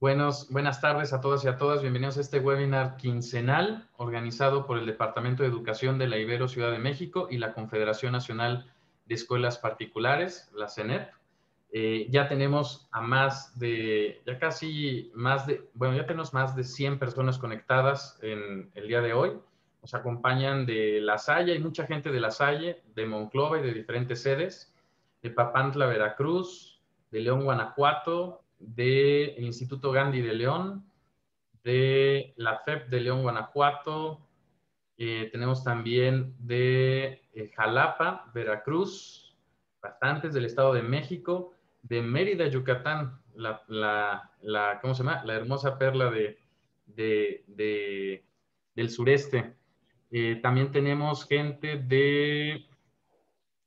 Buenos, buenas tardes a todas y a todas. Bienvenidos a este webinar quincenal organizado por el Departamento de Educación de la Ibero Ciudad de México y la Confederación Nacional de Escuelas Particulares, la CENEP. Eh, ya tenemos a más de, ya casi más de, bueno, ya tenemos más de 100 personas conectadas en el día de hoy. Nos acompañan de La Salle, hay mucha gente de La Salle, de Monclova y de diferentes sedes, de Papantla, Veracruz, de León, Guanajuato, del Instituto Gandhi de León, de la FEP de León, Guanajuato, eh, tenemos también de eh, Jalapa, Veracruz, bastantes del Estado de México, de Mérida, Yucatán, la, la, ¿cómo se llama? La hermosa perla de, del sureste. Eh, también tenemos gente de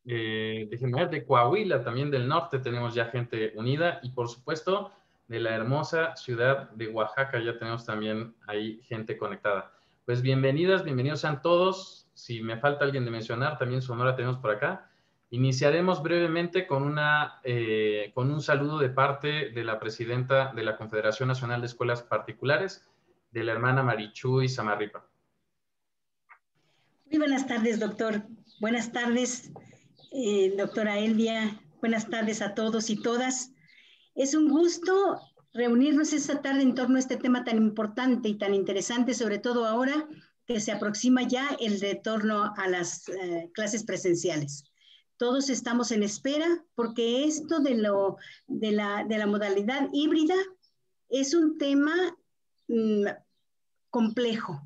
eh, de Coahuila, también del norte tenemos ya gente unida y por supuesto de la hermosa ciudad de Oaxaca ya tenemos también ahí gente conectada. Pues bienvenidas, bienvenidos sean todos. Si me falta alguien de mencionar, también Sonora tenemos por acá. Iniciaremos brevemente con, una, eh, con un saludo de parte de la presidenta de la Confederación Nacional de Escuelas Particulares, de la hermana y Samarripa. Muy buenas tardes, doctor. Buenas tardes eh, doctora Elvia. Buenas tardes a todos y todas. Es un gusto reunirnos esta tarde en torno a este tema tan importante y tan interesante, sobre todo ahora que se aproxima ya el retorno a las eh, clases presenciales. Todos estamos en espera porque esto de, la, modalidad híbrida es un tema mm, complejo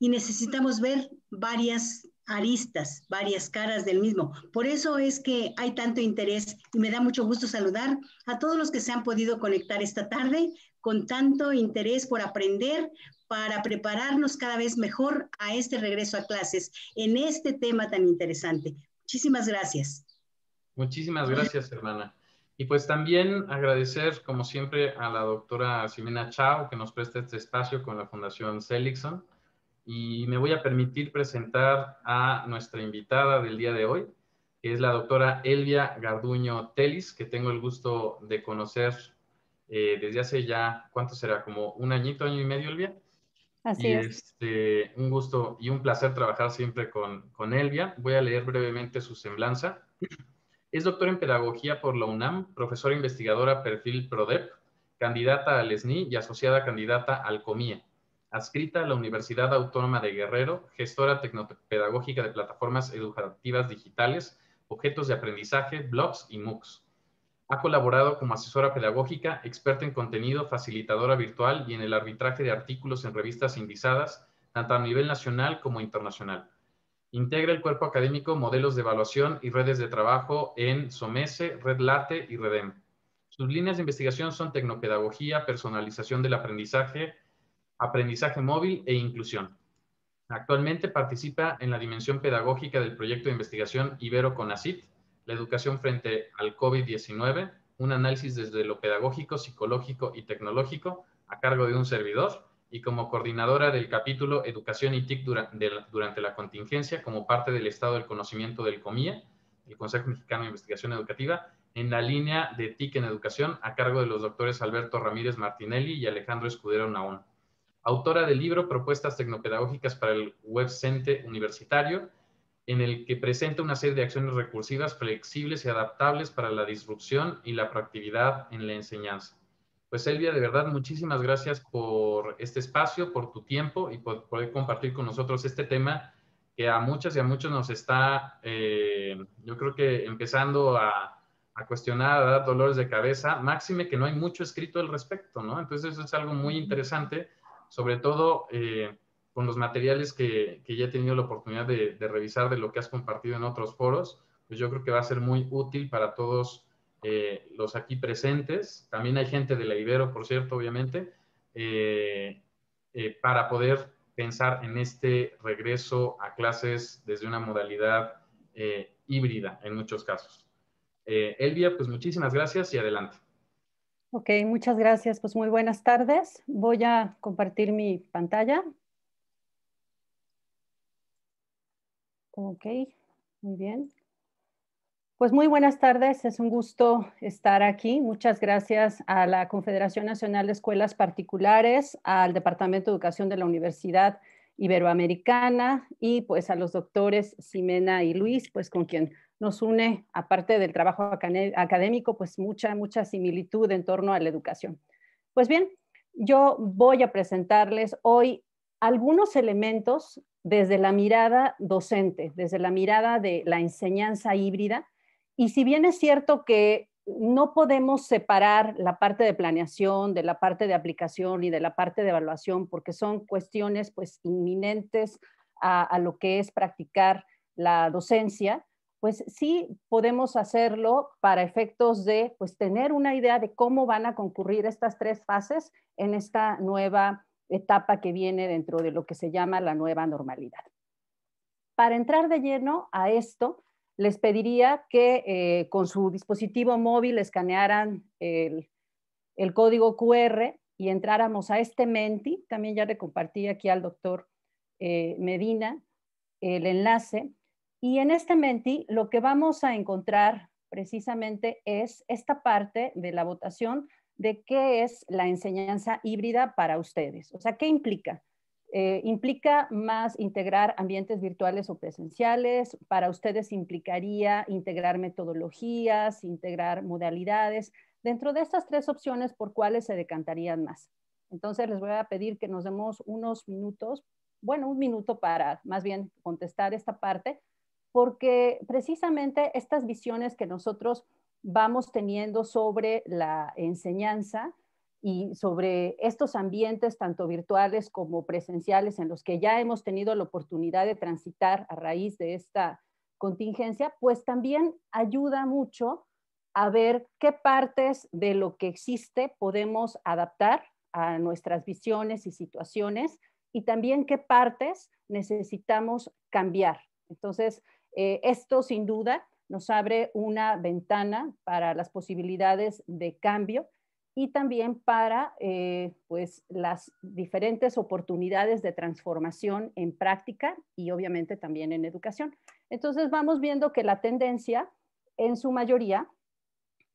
y necesitamos ver varias aristas, varias caras del mismo. Por eso es que hay tanto interés y me da mucho gusto saludar a todos los que se han podido conectar esta tarde con tanto interés por aprender para prepararnos cada vez mejor a este regreso a clases en este tema tan interesante. Muchísimas gracias. Muchísimas gracias, hermana. Y pues también agradecer, como siempre, a la doctora Ximena Chao, que nos presta este espacio con la Fundación Seligson y me voy a permitir presentar a nuestra invitada del día de hoy, que es la doctora Elvia Garduño Telis, que tengo el gusto de conocer eh, desde hace ya, ¿cuánto será? Como un añito, año y medio, Elvia. Así es. Este, un gusto y un placer trabajar siempre con, con Elvia. Voy a leer brevemente su semblanza. Es doctora en Pedagogía por la UNAM, profesora investigadora perfil PRODEP, candidata al SNI y asociada candidata al COMIE adscrita a la Universidad Autónoma de Guerrero, gestora tecnopedagógica de plataformas educativas digitales, objetos de aprendizaje, blogs y MOOCs. Ha colaborado como asesora pedagógica, experta en contenido, facilitadora virtual y en el arbitraje de artículos en revistas indizadas, tanto a nivel nacional como internacional. Integra el cuerpo académico modelos de evaluación y redes de trabajo en SOMESE, REDLATE y Redem. Sus líneas de investigación son tecnopedagogía, personalización del aprendizaje, aprendizaje móvil e inclusión. Actualmente participa en la dimensión pedagógica del proyecto de investigación Ibero CONACIT, la educación frente al COVID-19, un análisis desde lo pedagógico, psicológico y tecnológico a cargo de un servidor y como coordinadora del capítulo Educación y TIC durante la contingencia como parte del estado del conocimiento del COMIE, el Consejo Mexicano de Investigación Educativa, en la línea de TIC en educación a cargo de los doctores Alberto Ramírez Martinelli y Alejandro Escudero Naón autora del libro Propuestas Tecnopedagógicas para el Web Universitario, en el que presenta una serie de acciones recursivas flexibles y adaptables para la disrupción y la proactividad en la enseñanza. Pues Elvia, de verdad, muchísimas gracias por este espacio, por tu tiempo y por poder compartir con nosotros este tema que a muchas y a muchos nos está, eh, yo creo que empezando a, a cuestionar, a dar dolores de cabeza, máxime que no hay mucho escrito al respecto, ¿no? Entonces eso es algo muy interesante sobre todo eh, con los materiales que, ya he tenido la oportunidad de, revisar de lo que has compartido en otros foros, pues yo creo que va a ser muy útil para todos eh, los aquí presentes. También hay gente de la Ibero, por cierto, obviamente, eh, para poder pensar en este regreso a clases desde una modalidad híbrida en muchos casos. Elvia, pues muchísimas gracias y adelante. Ok, muchas gracias. Pues muy buenas tardes. Voy a compartir mi pantalla. Ok, muy bien. Pues muy buenas tardes, es un gusto estar aquí. Muchas gracias a la Confederación Nacional de Escuelas Particulares, al Departamento de Educación de la Universidad Iberoamericana y pues a los doctores Ximena y Luis, pues con quien nos une, aparte del trabajo académico, pues mucha, mucha similitud en torno a la educación. Pues bien, yo voy a presentarles hoy algunos elementos desde la mirada docente, desde la mirada de la enseñanza híbrida. Y si bien es cierto que no podemos separar la parte de planeación de la parte de aplicación y de la parte de evaluación, porque son cuestiones pues inminentes a, a lo que es practicar la docencia, pues sí podemos hacerlo para efectos de pues tener una idea de cómo van a concurrir estas tres fases en esta nueva etapa que viene dentro de lo que se llama la nueva normalidad. Para entrar de lleno a esto, les pediría que eh, con su dispositivo móvil escanearan el, código QR y entráramos a este Menti. También ya le compartí aquí al doctor eh, Medina el enlace y en este Menti lo que vamos a encontrar precisamente es esta parte de la votación de qué es la enseñanza híbrida para ustedes. O sea, ¿qué implica? Eh, implica más integrar ambientes virtuales o presenciales. Para ustedes implicaría integrar metodologías, integrar modalidades. Dentro de estas tres opciones, ¿por cuáles se decantarían más? Entonces les voy a pedir que nos demos unos minutos, bueno, un minuto para más bien contestar esta parte porque precisamente estas visiones que nosotros vamos teniendo sobre la enseñanza y sobre estos ambientes, tanto virtuales como presenciales, en los que ya hemos tenido la oportunidad de transitar a raíz de esta contingencia, pues también ayuda mucho a ver qué partes de lo que existe podemos adaptar a nuestras visiones y situaciones y también qué partes necesitamos cambiar. Entonces, eh, esto sin duda nos abre una ventana para las posibilidades de cambio y también para eh, pues, las diferentes oportunidades de transformación en práctica y obviamente también en educación. Entonces vamos viendo que la tendencia en su mayoría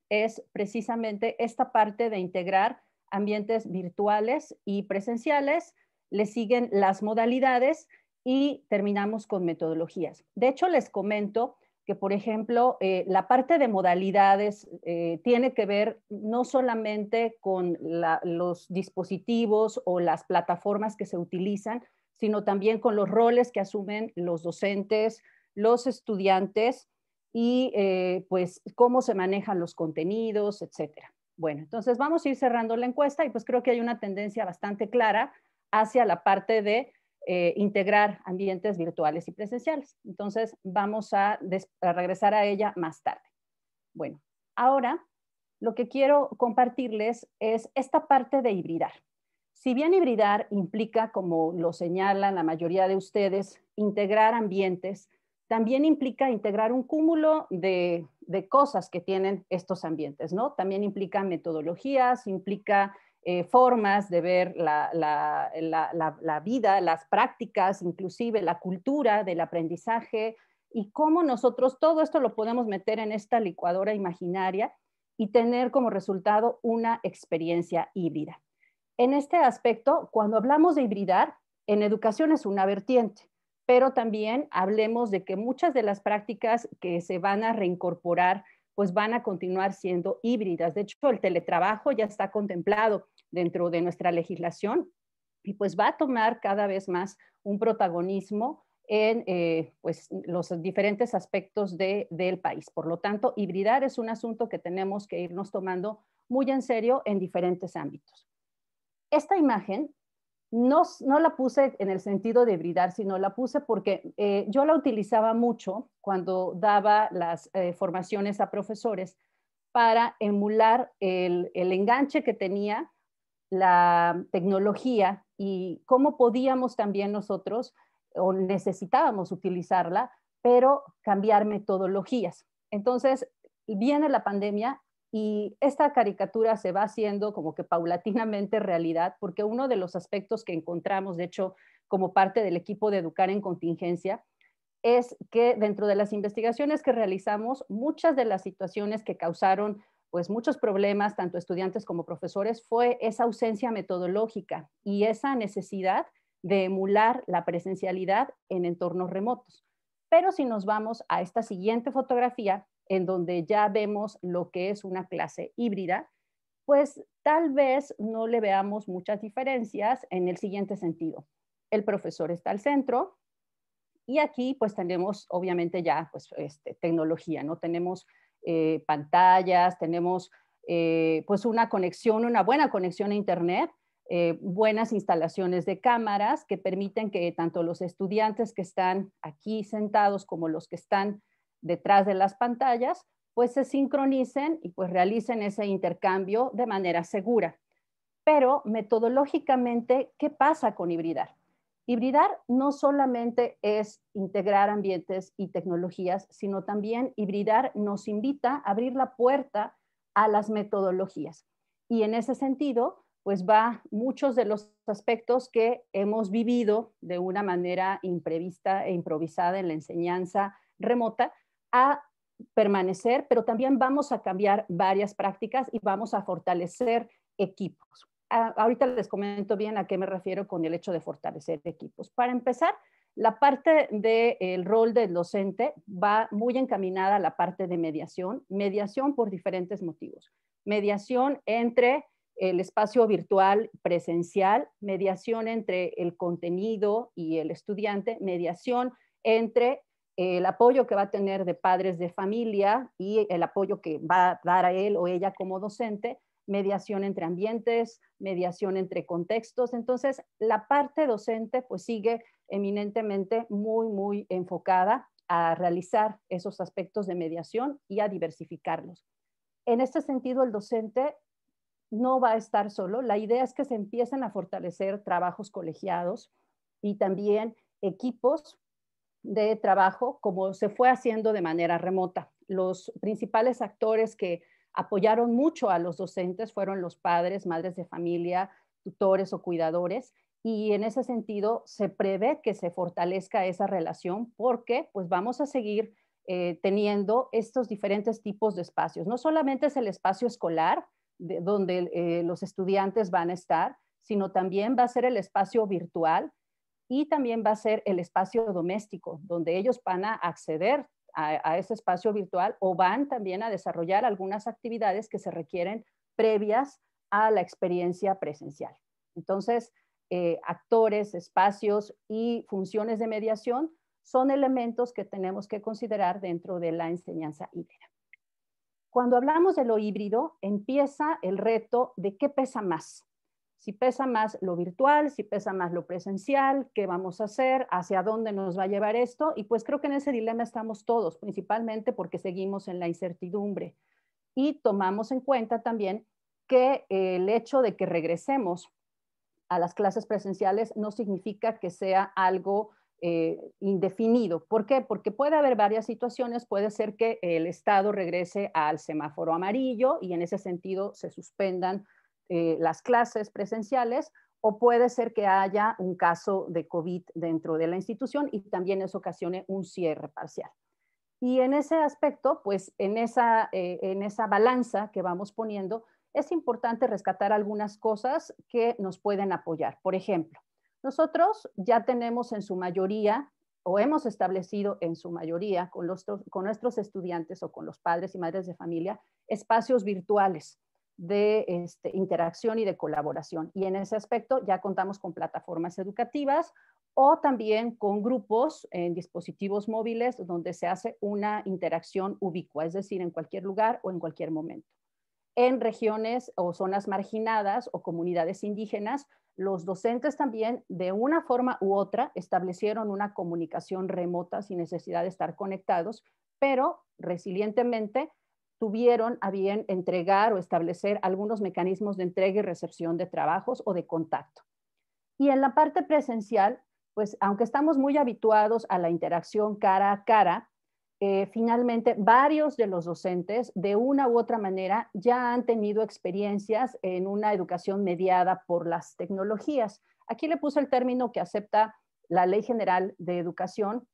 es precisamente esta parte de integrar ambientes virtuales y presenciales, le siguen las modalidades y terminamos con metodologías. De hecho, les comento que, por ejemplo, eh, la parte de modalidades eh, tiene que ver no solamente con los dispositivos o las plataformas que se utilizan, sino también con los roles que asumen los docentes, los estudiantes y eh, pues cómo se manejan los contenidos, etcétera. Bueno, entonces vamos a ir cerrando la encuesta y pues creo que hay una tendencia bastante clara hacia la parte de eh, integrar ambientes virtuales y presenciales. Entonces, vamos a, regresar a ella más tarde. Bueno, ahora lo que quiero compartirles es esta parte de hibridar. Si bien hibridar implica, como lo señalan la mayoría de ustedes, integrar ambientes, también implica integrar un cúmulo de, de cosas que tienen estos ambientes, ¿no? También implica metodologías, implica eh, formas de ver la, vida, las prácticas, inclusive la cultura del aprendizaje y cómo nosotros todo esto lo podemos meter en esta licuadora imaginaria y tener como resultado una experiencia híbrida. En este aspecto, cuando hablamos de hibridar, en educación es una vertiente, pero también hablemos de que muchas de las prácticas que se van a reincorporar pues van a continuar siendo híbridas. De hecho, el teletrabajo ya está contemplado dentro de nuestra legislación y pues va a tomar cada vez más un protagonismo en eh, pues, los diferentes aspectos del país. Por lo tanto, hibridar es un asunto que tenemos que irnos tomando muy en serio en diferentes ámbitos. Esta imagen no, la puse en el sentido de hibridar, sino la puse porque eh, yo la utilizaba mucho cuando daba las eh, formaciones a profesores para emular el enganche que tenía la tecnología y cómo podíamos también nosotros o necesitábamos utilizarla, pero cambiar metodologías. Entonces, viene la pandemia y esta caricatura se va haciendo como que paulatinamente realidad, porque uno de los aspectos que encontramos, de hecho, como parte del equipo de Educar en Contingencia, es que dentro de las investigaciones que realizamos, muchas de las situaciones que causaron pues muchos problemas, tanto estudiantes como profesores, fue esa ausencia metodológica y esa necesidad de emular la presencialidad en entornos remotos. Pero si nos vamos a esta siguiente fotografía, en donde ya vemos lo que es una clase híbrida, pues tal vez no le veamos muchas diferencias en el siguiente sentido. El profesor está al centro y aquí pues tenemos obviamente ya pues este, tecnología, ¿no? Tenemos eh, pantallas, tenemos eh, pues una conexión, una buena conexión a Internet, eh, buenas instalaciones de cámaras que permiten que tanto los estudiantes que están aquí sentados como los que están detrás de las pantallas, pues se sincronicen y pues realicen ese intercambio de manera segura. Pero metodológicamente, ¿qué pasa con hibridar? Hibridar no solamente es integrar ambientes y tecnologías, sino también hibridar nos invita a abrir la puerta a las metodologías. Y en ese sentido, pues va muchos de los aspectos que hemos vivido de una manera imprevista e improvisada en la enseñanza remota a permanecer, pero también vamos a cambiar varias prácticas y vamos a fortalecer equipos. Ah, ahorita les comento bien a qué me refiero con el hecho de fortalecer equipos. Para empezar, la parte del rol del docente va muy encaminada a la parte de mediación, mediación por diferentes motivos. Mediación entre el espacio virtual presencial, mediación entre el contenido y el estudiante, mediación entre el apoyo que va a tener de padres de familia y el apoyo que va a dar a él o ella como docente, mediación entre ambientes, mediación entre contextos. Entonces, la parte docente pues sigue eminentemente muy, muy enfocada a realizar esos aspectos de mediación y a diversificarlos. En este sentido, el docente no va a estar solo. La idea es que se empiecen a fortalecer trabajos colegiados y también equipos de trabajo como se fue haciendo de manera remota. Los principales actores que apoyaron mucho a los docentes fueron los padres, madres de familia, tutores o cuidadores. Y en ese sentido se prevé que se fortalezca esa relación porque pues vamos a seguir eh, teniendo estos diferentes tipos de espacios. No solamente es el espacio escolar donde eh, los estudiantes van a estar, sino también va a ser el espacio virtual y también va a ser el espacio doméstico, donde ellos van a acceder a, ese espacio virtual o van también a desarrollar algunas actividades que se requieren previas a la experiencia presencial. Entonces, eh, actores, espacios y funciones de mediación son elementos que tenemos que considerar dentro de la enseñanza híbrida. Cuando hablamos de lo híbrido, empieza el reto de qué pesa más, si pesa más lo virtual, si pesa más lo presencial, qué vamos a hacer, hacia dónde nos va a llevar esto. Y pues creo que en ese dilema estamos todos, principalmente porque seguimos en la incertidumbre. Y tomamos en cuenta también que el hecho de que regresemos a las clases presenciales no significa que sea algo eh, indefinido. ¿Por qué? Porque puede haber varias situaciones. Puede ser que el Estado regrese al semáforo amarillo y en ese sentido se suspendan eh, las clases presenciales o puede ser que haya un caso de COVID dentro de la institución y también eso ocasione un cierre parcial. Y en ese aspecto, pues en esa, eh, en esa balanza que vamos poniendo, es importante rescatar algunas cosas que nos pueden apoyar. Por ejemplo, nosotros ya tenemos en su mayoría o hemos establecido en su mayoría con, los, con nuestros estudiantes o con los padres y madres de familia espacios virtuales de este, interacción y de colaboración. Y en ese aspecto ya contamos con plataformas educativas o también con grupos en dispositivos móviles donde se hace una interacción ubicua, es decir, en cualquier lugar o en cualquier momento. En regiones o zonas marginadas o comunidades indígenas, los docentes también, de una forma u otra, establecieron una comunicación remota sin necesidad de estar conectados, pero resilientemente tuvieron a bien entregar o establecer algunos mecanismos de entrega y recepción de trabajos o de contacto. Y en la parte presencial, pues aunque estamos muy habituados a la interacción cara a cara, eh, finalmente varios de los docentes de una u otra manera ya han tenido experiencias en una educación mediada por las tecnologías. Aquí le puse el término que acepta la Ley General de Educación,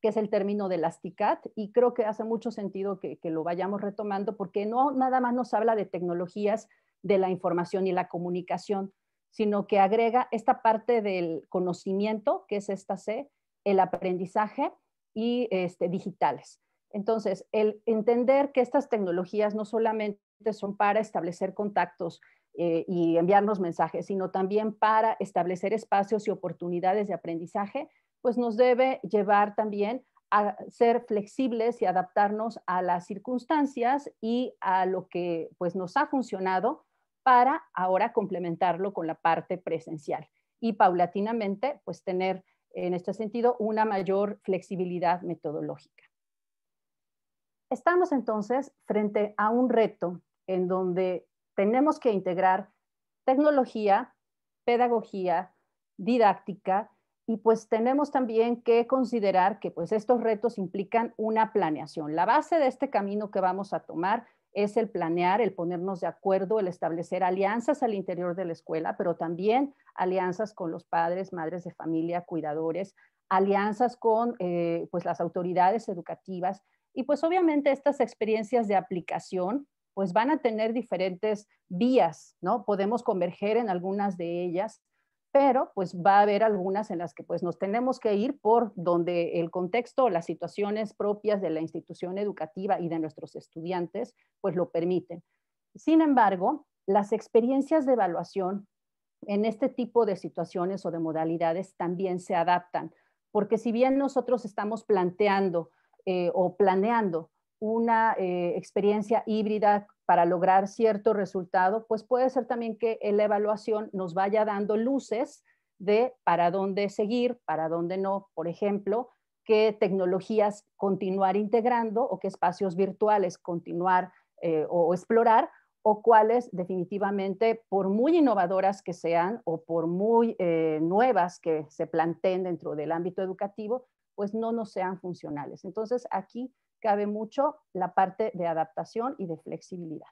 que es el término de las TICAT, y creo que hace mucho sentido que, lo vayamos retomando, porque no nada más nos habla de tecnologías de la información y la comunicación, sino que agrega esta parte del conocimiento, que es esta C, el aprendizaje y este, digitales. Entonces, el entender que estas tecnologías no solamente son para establecer contactos eh, y enviarnos mensajes, sino también para establecer espacios y oportunidades de aprendizaje, pues nos debe llevar también a ser flexibles y adaptarnos a las circunstancias y a lo que pues nos ha funcionado para ahora complementarlo con la parte presencial y paulatinamente pues tener en este sentido una mayor flexibilidad metodológica. Estamos entonces frente a un reto en donde tenemos que integrar tecnología, pedagogía, didáctica y pues tenemos también que considerar que pues estos retos implican una planeación. La base de este camino que vamos a tomar es el planear, el ponernos de acuerdo, el establecer alianzas al interior de la escuela, pero también alianzas con los padres, madres de familia, cuidadores, alianzas con eh, pues las autoridades educativas y pues obviamente estas experiencias de aplicación pues van a tener diferentes vías, ¿no? Podemos converger en algunas de ellas, pero pues va a haber algunas en las que pues nos tenemos que ir por donde el contexto, las situaciones propias de la institución educativa y de nuestros estudiantes pues lo permiten. Sin embargo, las experiencias de evaluación en este tipo de situaciones o de modalidades también se adaptan, porque si bien nosotros estamos planteando eh, o planeando una eh, experiencia híbrida para lograr cierto resultado, pues puede ser también que la evaluación nos vaya dando luces de para dónde seguir, para dónde no, por ejemplo, qué tecnologías continuar integrando o qué espacios virtuales continuar eh, o, explorar o cuáles definitivamente, por muy innovadoras que sean o por muy eh, nuevas que se planteen dentro del ámbito educativo, pues no nos sean funcionales. Entonces aquí cabe mucho la parte de adaptación y de flexibilidad.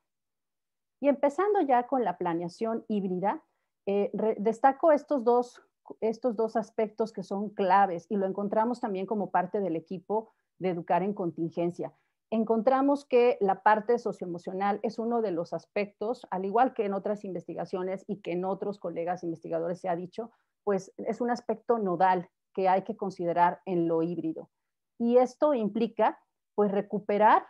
Y empezando ya con la planeación híbrida, eh, destaco estos dos, estos dos aspectos que son claves y lo encontramos también como parte del equipo de Educar en Contingencia. Encontramos que la parte socioemocional es uno de los aspectos, al igual que en otras investigaciones y que en otros colegas investigadores se ha dicho, pues es un aspecto nodal que hay que considerar en lo híbrido. Y esto implica pues recuperar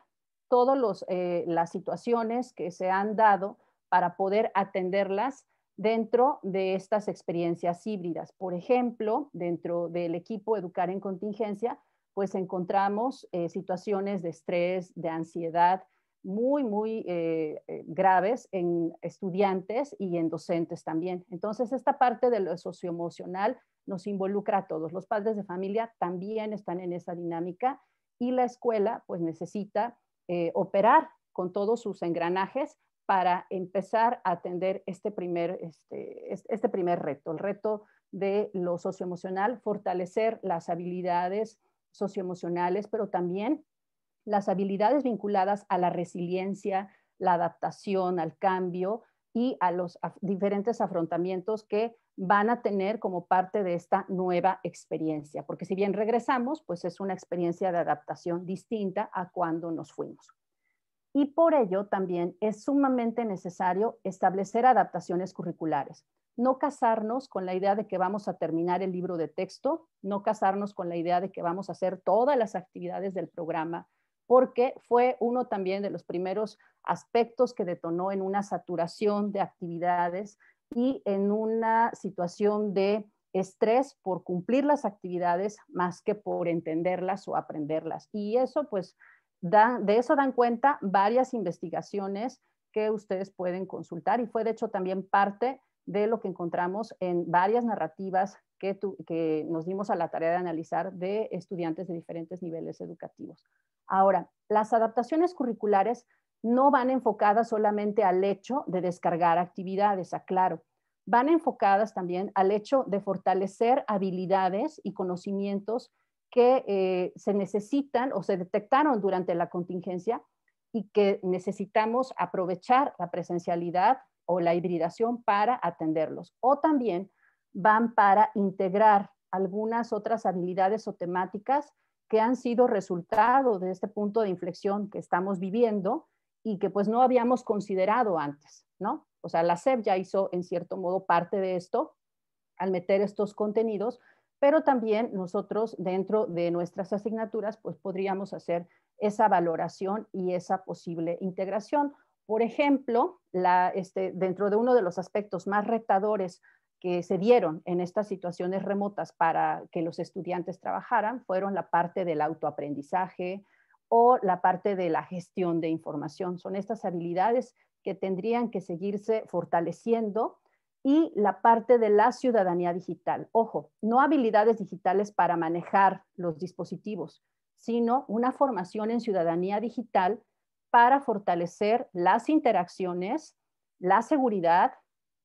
todas eh, las situaciones que se han dado para poder atenderlas dentro de estas experiencias híbridas. Por ejemplo, dentro del equipo Educar en Contingencia, pues encontramos eh, situaciones de estrés, de ansiedad muy, muy eh, graves en estudiantes y en docentes también. Entonces, esta parte de lo socioemocional nos involucra a todos. Los padres de familia también están en esa dinámica y la escuela pues necesita eh, operar con todos sus engranajes para empezar a atender este primer, este, este primer reto, el reto de lo socioemocional, fortalecer las habilidades socioemocionales, pero también las habilidades vinculadas a la resiliencia, la adaptación al cambio y a los diferentes afrontamientos que van a tener como parte de esta nueva experiencia, porque si bien regresamos, pues es una experiencia de adaptación distinta a cuando nos fuimos. Y por ello también es sumamente necesario establecer adaptaciones curriculares, no casarnos con la idea de que vamos a terminar el libro de texto, no casarnos con la idea de que vamos a hacer todas las actividades del programa, porque fue uno también de los primeros aspectos que detonó en una saturación de actividades y en una situación de estrés por cumplir las actividades más que por entenderlas o aprenderlas. Y eso, pues, de eso dan cuenta varias investigaciones que ustedes pueden consultar y fue de hecho también parte de lo que encontramos en varias narrativas que, que nos dimos a la tarea de analizar de estudiantes de diferentes niveles educativos. Ahora, las adaptaciones curriculares no van enfocadas solamente al hecho de descargar actividades, aclaro, van enfocadas también al hecho de fortalecer habilidades y conocimientos que eh, se necesitan o se detectaron durante la contingencia y que necesitamos aprovechar la presencialidad o la hibridación para atenderlos. O también van para integrar algunas otras habilidades o temáticas que han sido resultado de este punto de inflexión que estamos viviendo y que pues no habíamos considerado antes, ¿no? O sea, la SEP ya hizo en cierto modo parte de esto al meter estos contenidos, pero también nosotros dentro de nuestras asignaturas pues podríamos hacer esa valoración y esa posible integración. Por ejemplo, este, dentro de uno de los aspectos más retadores que se dieron en estas situaciones remotas para que los estudiantes trabajaran fueron la parte del autoaprendizaje, o la parte de la gestión de información. Son estas habilidades que tendrían que seguirse fortaleciendo y la parte de la ciudadanía digital. Ojo, no habilidades digitales para manejar los dispositivos, sino una formación en ciudadanía digital para fortalecer las interacciones, la seguridad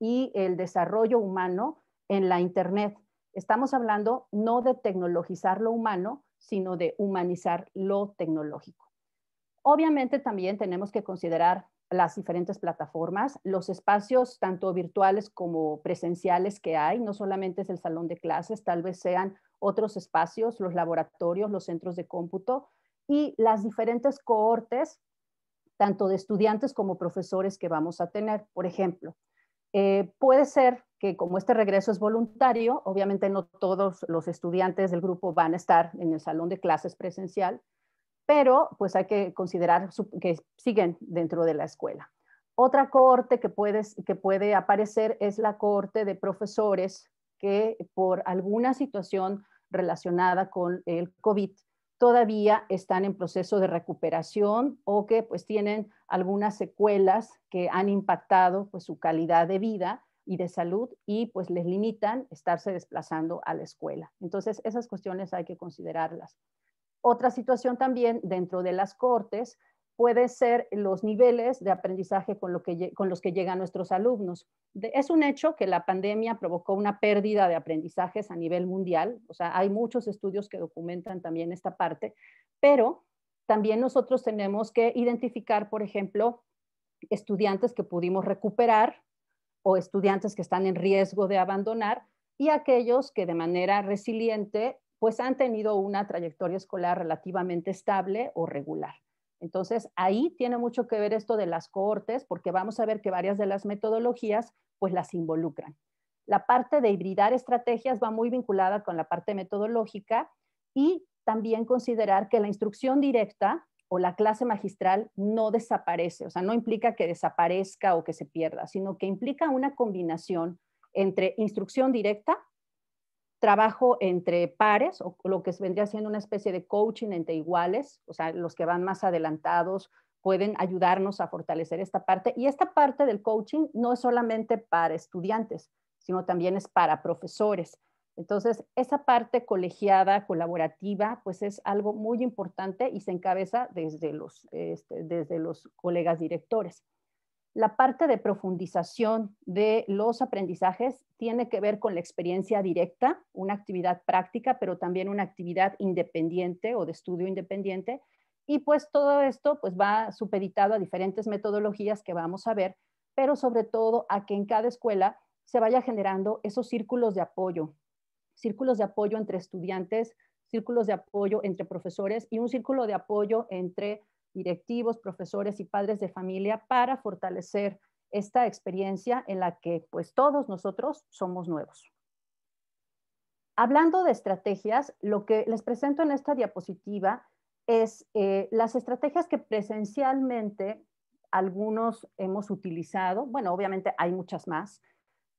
y el desarrollo humano en la Internet. Estamos hablando no de tecnologizar lo humano, sino de humanizar lo tecnológico. Obviamente también tenemos que considerar las diferentes plataformas, los espacios tanto virtuales como presenciales que hay, no solamente es el salón de clases, tal vez sean otros espacios, los laboratorios, los centros de cómputo y las diferentes cohortes, tanto de estudiantes como profesores que vamos a tener. Por ejemplo, eh, puede ser que como este regreso es voluntario, obviamente no todos los estudiantes del grupo van a estar en el salón de clases presencial, pero pues hay que considerar que siguen dentro de la escuela. Otra cohorte que, que puede aparecer es la cohorte de profesores que por alguna situación relacionada con el COVID todavía están en proceso de recuperación o que pues tienen algunas secuelas que han impactado pues su calidad de vida y de salud y pues les limitan estarse desplazando a la escuela. Entonces esas cuestiones hay que considerarlas. Otra situación también dentro de las cortes pueden ser los niveles de aprendizaje con, los que llegan nuestros alumnos. es un hecho que la pandemia provocó una pérdida de aprendizajes a nivel mundial, o sea, hay muchos estudios que documentan también esta parte, pero también nosotros tenemos que identificar, por ejemplo, estudiantes que pudimos recuperar o estudiantes que están en riesgo de abandonar y aquellos que de manera resiliente pues han tenido una trayectoria escolar relativamente estable o regular. Entonces, ahí tiene mucho que ver esto de las cohortes, porque vamos a ver que varias de las metodologías pues las involucran. La parte de hibridar estrategias va muy vinculada con la parte metodológica y también considerar que la instrucción directa o la clase magistral no desaparece, o sea, no implica que desaparezca o que se pierda, sino que implica una combinación entre instrucción directa trabajo entre pares o lo que vendría siendo una especie de coaching entre iguales, o sea, los que van más adelantados pueden ayudarnos a fortalecer esta parte. Y esta parte del coaching no es solamente para estudiantes, sino también es para profesores. Entonces, esa parte colegiada, colaborativa, pues es algo muy importante y se encabeza desde los, este, desde los colegas directores la parte de profundización de los aprendizajes tiene que ver con la experiencia directa, una actividad práctica, pero también una actividad independiente o de estudio independiente. Y pues todo esto pues va supeditado a diferentes metodologías que vamos a ver, pero sobre todo a que en cada escuela se vaya generando esos círculos de apoyo, círculos de apoyo entre estudiantes, círculos de apoyo entre profesores y un círculo de apoyo entre directivos, profesores y padres de familia para fortalecer esta experiencia en la que pues todos nosotros somos nuevos. Hablando de estrategias, lo que les presento en esta diapositiva es eh, las estrategias que presencialmente algunos hemos utilizado, bueno, obviamente hay muchas más,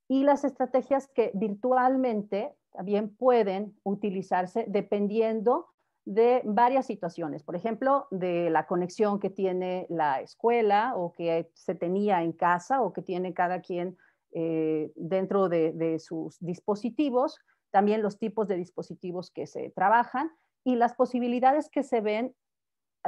y las estrategias que virtualmente también pueden utilizarse dependiendo de varias situaciones, por ejemplo, de la conexión que tiene la escuela o que se tenía en casa o que tiene cada quien eh, dentro de, sus dispositivos, también los tipos de dispositivos que se trabajan y las posibilidades que se ven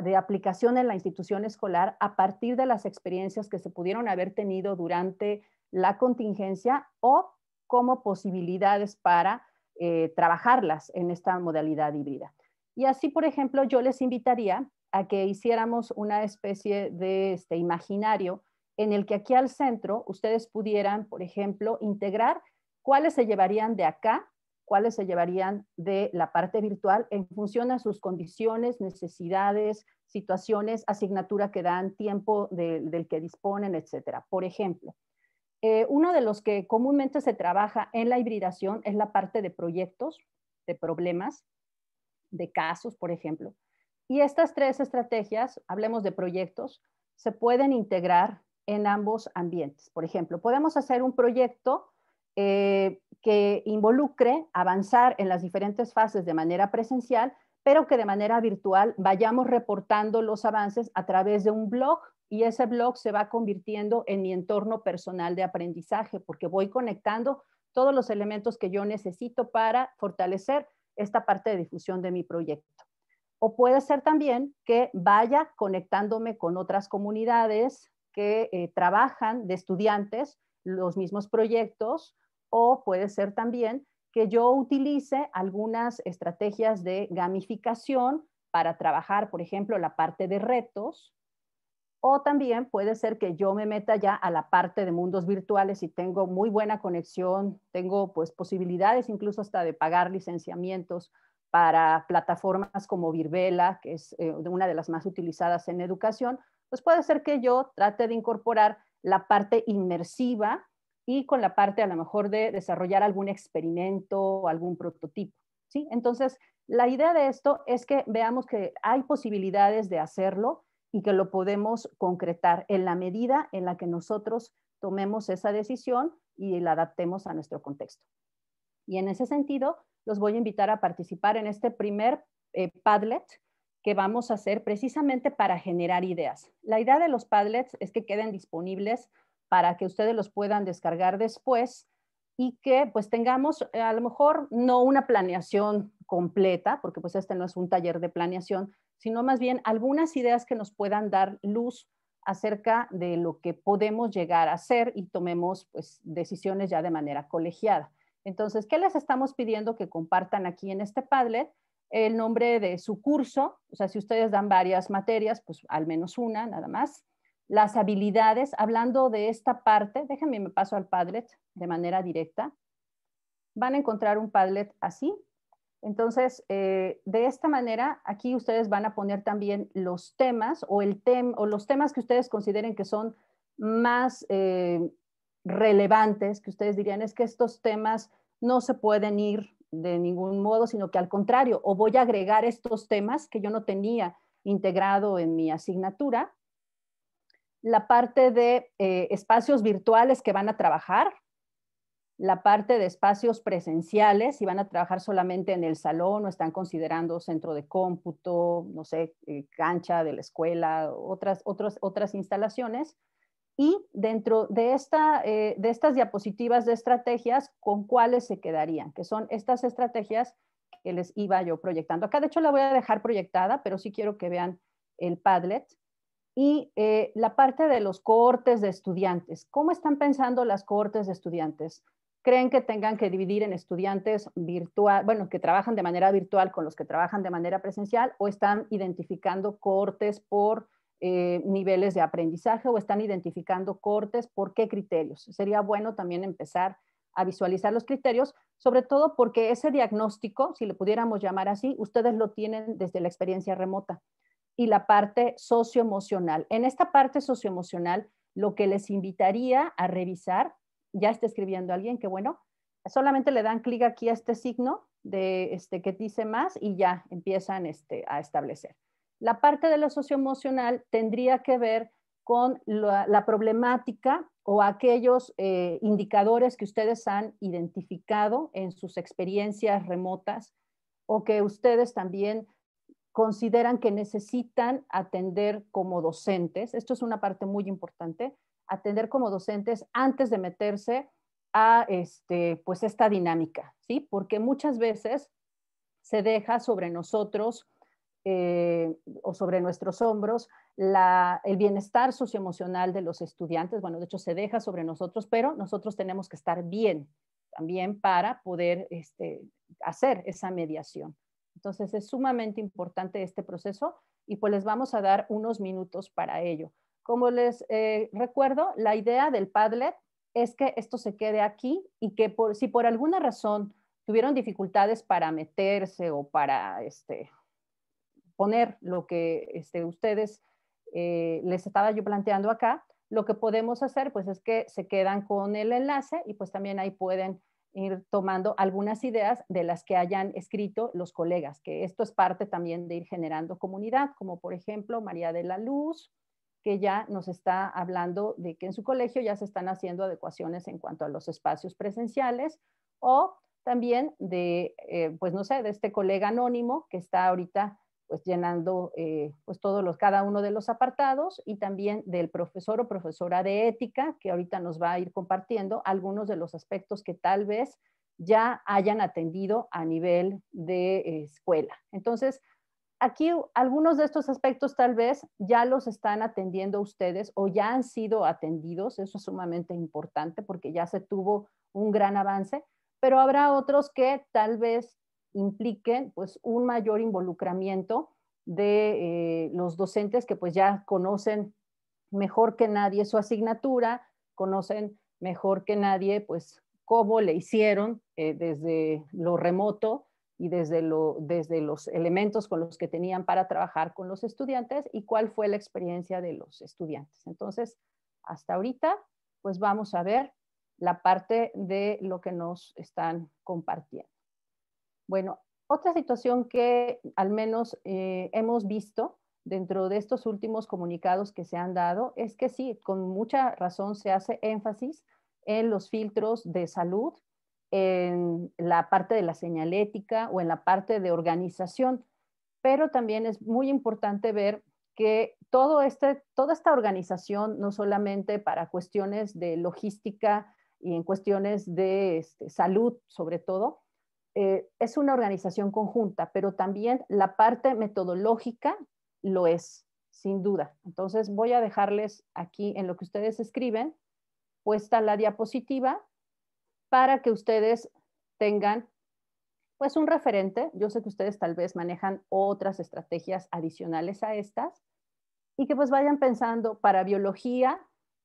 de aplicación en la institución escolar a partir de las experiencias que se pudieron haber tenido durante la contingencia o como posibilidades para eh, trabajarlas en esta modalidad híbrida. Y así, por ejemplo, yo les invitaría a que hiciéramos una especie de este imaginario en el que aquí al centro ustedes pudieran, por ejemplo, integrar cuáles se llevarían de acá, cuáles se llevarían de la parte virtual en función a sus condiciones, necesidades, situaciones, asignatura que dan, tiempo del que disponen, etcétera. Por ejemplo, eh, uno de los que comúnmente se trabaja en la hibridación es la parte de proyectos, de problemas, de casos, por ejemplo. Y estas tres estrategias, hablemos de proyectos, se pueden integrar en ambos ambientes. Por ejemplo, podemos hacer un proyecto eh, que involucre avanzar en las diferentes fases de manera presencial, pero que de manera virtual vayamos reportando los avances a través de un blog y ese blog se va convirtiendo en mi entorno personal de aprendizaje porque voy conectando todos los elementos que yo necesito para fortalecer esta parte de difusión de mi proyecto. O puede ser también que vaya conectándome con otras comunidades que eh, trabajan de estudiantes los mismos proyectos o puede ser también que yo utilice algunas estrategias de gamificación para trabajar, por ejemplo, la parte de retos o también puede ser que yo me meta ya a la parte de mundos virtuales y tengo muy buena conexión, tengo pues posibilidades incluso hasta de pagar licenciamientos para plataformas como Virbela, que es eh, una de las más utilizadas en educación, pues puede ser que yo trate de incorporar la parte inmersiva y con la parte a lo mejor de desarrollar algún experimento o algún prototipo, ¿sí? Entonces, la idea de esto es que veamos que hay posibilidades de hacerlo, y que lo podemos concretar en la medida en la que nosotros tomemos esa decisión y la adaptemos a nuestro contexto. Y en ese sentido, los voy a invitar a participar en este primer eh, Padlet que vamos a hacer precisamente para generar ideas. La idea de los Padlets es que queden disponibles para que ustedes los puedan descargar después y que pues tengamos eh, a lo mejor no una planeación completa, porque pues este no es un taller de planeación, sino más bien algunas ideas que nos puedan dar luz acerca de lo que podemos llegar a hacer y tomemos pues, decisiones ya de manera colegiada. Entonces, ¿qué les estamos pidiendo que compartan aquí en este Padlet? El nombre de su curso, o sea, si ustedes dan varias materias, pues al menos una, nada más. Las habilidades, hablando de esta parte, déjenme me paso al Padlet de manera directa. Van a encontrar un Padlet así, entonces, eh, de esta manera, aquí ustedes van a poner también los temas o, o los temas que ustedes consideren que son más eh, relevantes, que ustedes dirían es que estos temas no se pueden ir de ningún modo, sino que al contrario, o voy a agregar estos temas que yo no tenía integrado en mi asignatura. La parte de eh, espacios virtuales que van a trabajar, la parte de espacios presenciales, si van a trabajar solamente en el salón o están considerando centro de cómputo, no sé, eh, cancha de la escuela, otras, instalaciones. Y dentro eh, de, estas diapositivas de estrategias, ¿con cuáles se quedarían? Que son estas estrategias que les iba yo proyectando. Acá, de hecho, la voy a dejar proyectada, pero sí quiero que vean el Padlet. Y eh, la parte de los cohortes de estudiantes. ¿Cómo están pensando las cohortes de estudiantes? creen que tengan que dividir en estudiantes virtual, bueno, que trabajan de manera virtual con los que trabajan de manera presencial o están identificando cortes por eh, niveles de aprendizaje o están identificando cortes por qué criterios. Sería bueno también empezar a visualizar los criterios, sobre todo porque ese diagnóstico, si le pudiéramos llamar así, ustedes lo tienen desde la experiencia remota y la parte socioemocional. En esta parte socioemocional, lo que les invitaría a revisar ya está escribiendo alguien, que bueno, solamente le dan clic aquí a este signo de este que dice más y ya empiezan este, a establecer. La parte de lo socioemocional tendría que ver con la, problemática o aquellos eh, indicadores que ustedes han identificado en sus experiencias remotas o que ustedes también consideran que necesitan atender como docentes. Esto es una parte muy importante atender como docentes antes de meterse a este, pues esta dinámica, ¿sí? Porque muchas veces se deja sobre nosotros eh, o sobre nuestros hombros el bienestar socioemocional de los estudiantes. Bueno, de hecho se deja sobre nosotros, pero nosotros tenemos que estar bien también para poder este, hacer esa mediación. Entonces es sumamente importante este proceso y pues les vamos a dar unos minutos para ello. Como les eh, recuerdo, la idea del Padlet es que esto se quede aquí y que si por alguna razón tuvieron dificultades para meterse o para este, poner lo que este, ustedes eh, les estaba yo planteando acá, lo que podemos hacer pues es que se quedan con el enlace y pues también ahí pueden ir tomando algunas ideas de las que hayan escrito los colegas, que esto es parte también de ir generando comunidad, como por ejemplo María de la Luz, que ya nos está hablando de que en su colegio ya se están haciendo adecuaciones en cuanto a los espacios presenciales o también de, eh, pues no sé, de este colega anónimo que está ahorita pues llenando eh, pues todos los, cada uno de los apartados y también del profesor o profesora de ética que ahorita nos va a ir compartiendo algunos de los aspectos que tal vez ya hayan atendido a nivel de eh, escuela. Entonces, aquí algunos de estos aspectos tal vez ya los están atendiendo ustedes o ya han sido atendidos, eso es sumamente importante porque ya se tuvo un gran avance, pero habrá otros que tal vez impliquen pues un mayor involucramiento de eh, los docentes que pues ya conocen mejor que nadie su asignatura, conocen mejor que nadie pues cómo le hicieron eh, desde lo remoto, y desde, los elementos con los que tenían para trabajar con los estudiantes y cuál fue la experiencia de los estudiantes. Entonces, hasta ahorita, pues vamos a ver la parte de lo que nos están compartiendo. Bueno, otra situación que al menos eh, hemos visto dentro de estos últimos comunicados que se han dado es que sí, con mucha razón se hace énfasis en los filtros de salud en la parte de la señalética o en la parte de organización, pero también es muy importante ver que todo este, toda esta organización, no solamente para cuestiones de logística y en cuestiones de este, salud sobre todo, eh, es una organización conjunta, pero también la parte metodológica lo es, sin duda. Entonces voy a dejarles aquí en lo que ustedes escriben puesta la diapositiva para que ustedes tengan pues un referente. Yo sé que ustedes tal vez manejan otras estrategias adicionales a estas y que pues vayan pensando para biología,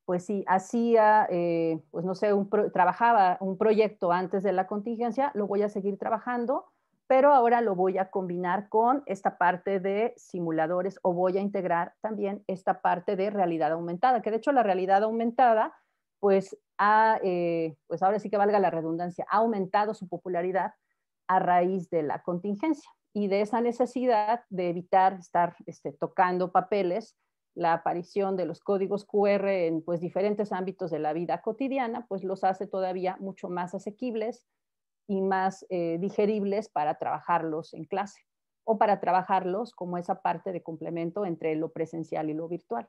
pues si hacía, eh, pues no sé, trabajaba un proyecto antes de la contingencia, lo voy a seguir trabajando, pero ahora lo voy a combinar con esta parte de simuladores o voy a integrar también esta parte de realidad aumentada, que de hecho la realidad aumentada, pues eh, pues ahora sí que valga la redundancia, ha aumentado su popularidad a raíz de la contingencia y de esa necesidad de evitar estar este, tocando papeles, la aparición de los códigos QR en pues diferentes ámbitos de la vida cotidiana, pues los hace todavía mucho más asequibles y más eh, digeribles para trabajarlos en clase o para trabajarlos como esa parte de complemento entre lo presencial y lo virtual.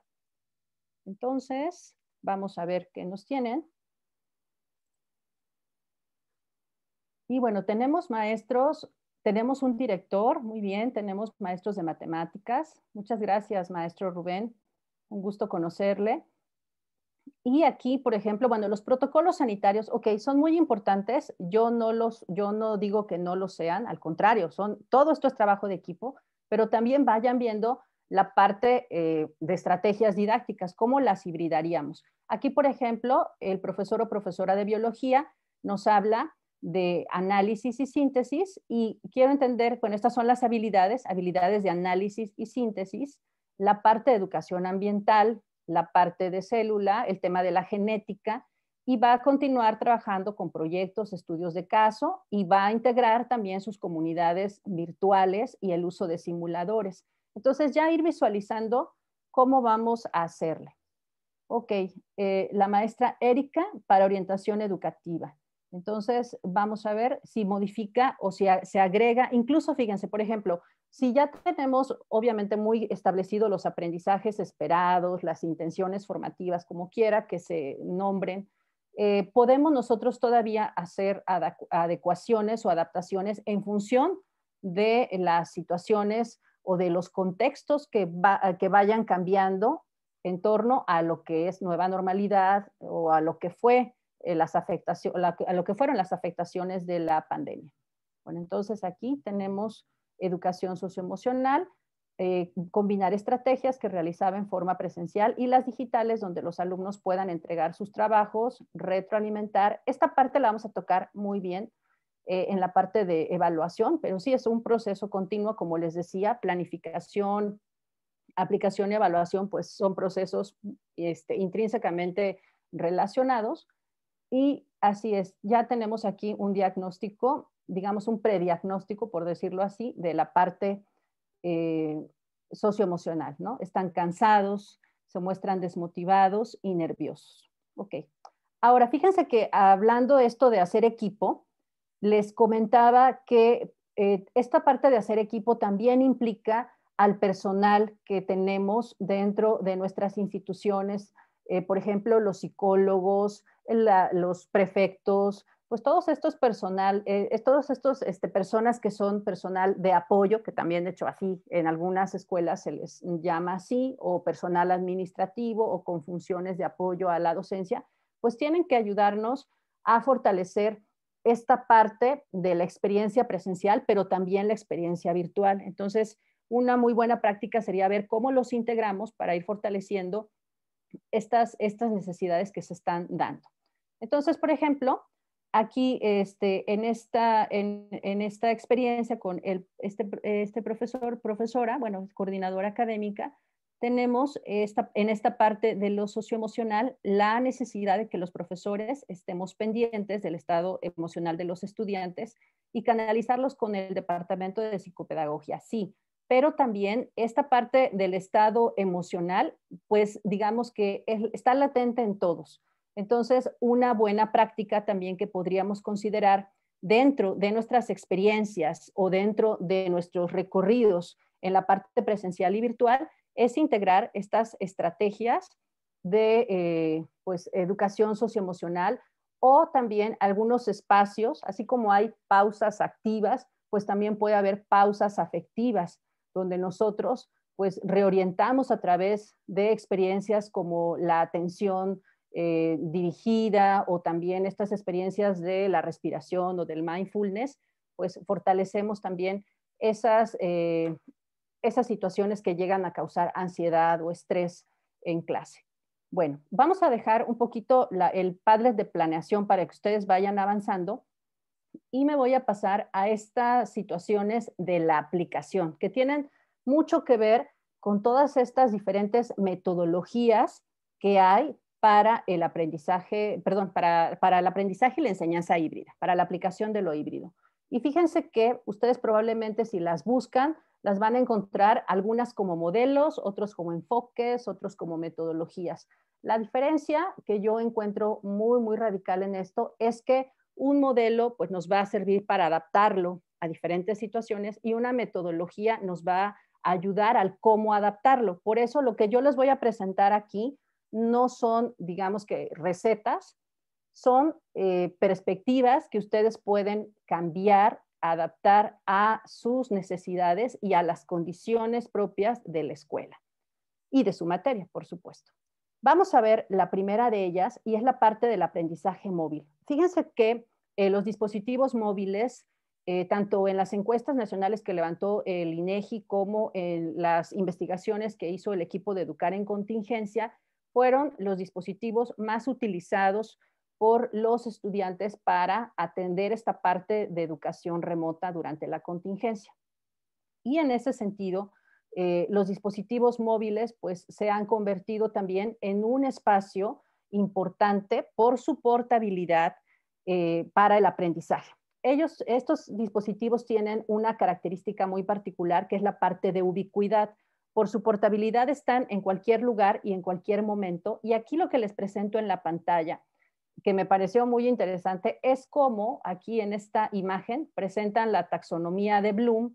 Entonces, vamos a ver qué nos tienen. Y bueno, tenemos maestros, tenemos un director, muy bien, tenemos maestros de matemáticas. Muchas gracias, maestro Rubén. Un gusto conocerle. Y aquí, por ejemplo, bueno, los protocolos sanitarios, ok, son muy importantes. Yo no los, yo no digo que no lo sean, al contrario, son, todo esto es trabajo de equipo, pero también vayan viendo la parte eh, de estrategias didácticas, cómo las hibridaríamos. Aquí, por ejemplo, el profesor o profesora de biología nos habla de análisis y síntesis y quiero entender, bueno, estas son las habilidades, habilidades de análisis y síntesis, la parte de educación ambiental, la parte de célula, el tema de la genética y va a continuar trabajando con proyectos, estudios de caso y va a integrar también sus comunidades virtuales y el uso de simuladores. Entonces ya ir visualizando cómo vamos a hacerle. Ok, eh, la maestra Erika para orientación educativa. Entonces, vamos a ver si modifica o si se agrega, incluso fíjense, por ejemplo, si ya tenemos obviamente muy establecidos los aprendizajes esperados, las intenciones formativas, como quiera que se nombren, eh, podemos nosotros todavía hacer adecuaciones o adaptaciones en función de las situaciones o de los contextos que vayan cambiando en torno a lo que es nueva normalidad o a lo que fue eh, las afectaciones, a lo que fueron las afectaciones de la pandemia. Bueno, entonces aquí tenemos educación socioemocional, eh, combinar estrategias que realizaba en forma presencial y las digitales donde los alumnos puedan entregar sus trabajos, retroalimentar. Esta parte la vamos a tocar muy bien eh, en la parte de evaluación, pero sí es un proceso continuo, como les decía, planificación, aplicación y evaluación, pues son procesos este, intrínsecamente relacionados. Y así es, ya tenemos aquí un diagnóstico, digamos un prediagnóstico, por decirlo así, de la parte eh, socioemocional, ¿no? Están cansados, se muestran desmotivados y nerviosos. Ok. Ahora, fíjense que hablando esto de hacer equipo, les comentaba que eh, esta parte de hacer equipo también implica al personal que tenemos dentro de nuestras instituciones, eh, por ejemplo, los psicólogos, los prefectos, pues todos estos personal, eh, todos estos este, personas que son personal de apoyo, que también de hecho así en algunas escuelas se les llama así, o personal administrativo o con funciones de apoyo a la docencia, pues tienen que ayudarnos a fortalecer esta parte de la experiencia presencial, pero también la experiencia virtual. Entonces, una muy buena práctica sería ver cómo los integramos para ir fortaleciendo estas, necesidades que se están dando. Entonces, por ejemplo, aquí este, en, esta, en, esta experiencia con el, este, este profesor, profesora, bueno, coordinadora académica, tenemos esta, en esta parte de lo socioemocional la necesidad de que los profesores estemos pendientes del estado emocional de los estudiantes y canalizarlos con el departamento de psicopedagogía. Sí, pero también esta parte del estado emocional, pues digamos que está latente en todos. Entonces, una buena práctica también que podríamos considerar dentro de nuestras experiencias o dentro de nuestros recorridos en la parte presencial y virtual es integrar estas estrategias de eh, pues, educación socioemocional o también algunos espacios, así como hay pausas activas, pues también puede haber pausas afectivas donde nosotros pues reorientamos a través de experiencias como la atención eh, dirigida o también estas experiencias de la respiración o del mindfulness, pues fortalecemos también esas, eh, esas situaciones que llegan a causar ansiedad o estrés en clase. Bueno, vamos a dejar un poquito el Padlet de planeación para que ustedes vayan avanzando y me voy a pasar a estas situaciones de la aplicación, que tienen mucho que ver con todas estas diferentes metodologías que hay para el aprendizaje, perdón, para, para el aprendizaje y la enseñanza híbrida, para la aplicación de lo híbrido. Y fíjense que ustedes probablemente si las buscan, las van a encontrar algunas como modelos, otros como enfoques, otros como metodologías. La diferencia que yo encuentro muy, muy radical en esto es que un modelo pues, nos va a servir para adaptarlo a diferentes situaciones y una metodología nos va a ayudar al cómo adaptarlo. Por eso lo que yo les voy a presentar aquí no son, digamos que, recetas, son eh, perspectivas que ustedes pueden cambiar, adaptar a sus necesidades y a las condiciones propias de la escuela y de su materia, por supuesto. Vamos a ver la primera de ellas y es la parte del aprendizaje móvil. Fíjense que eh, los dispositivos móviles, eh, tanto en las encuestas nacionales que levantó el INEGI e como en las investigaciones que hizo el equipo de Educar en Contingencia, fueron los dispositivos más utilizados por los estudiantes para atender esta parte de educación remota durante la contingencia. Y en ese sentido, eh, los dispositivos móviles pues se han convertido también en un espacio importante por su portabilidad eh, para el aprendizaje. estos dispositivos tienen una característica muy particular que es la parte de ubicuidad. Por su portabilidad están en cualquier lugar y en cualquier momento. Y aquí lo que les presento en la pantalla, que me pareció muy interesante, es cómo aquí en esta imagen presentan la taxonomía de Bloom,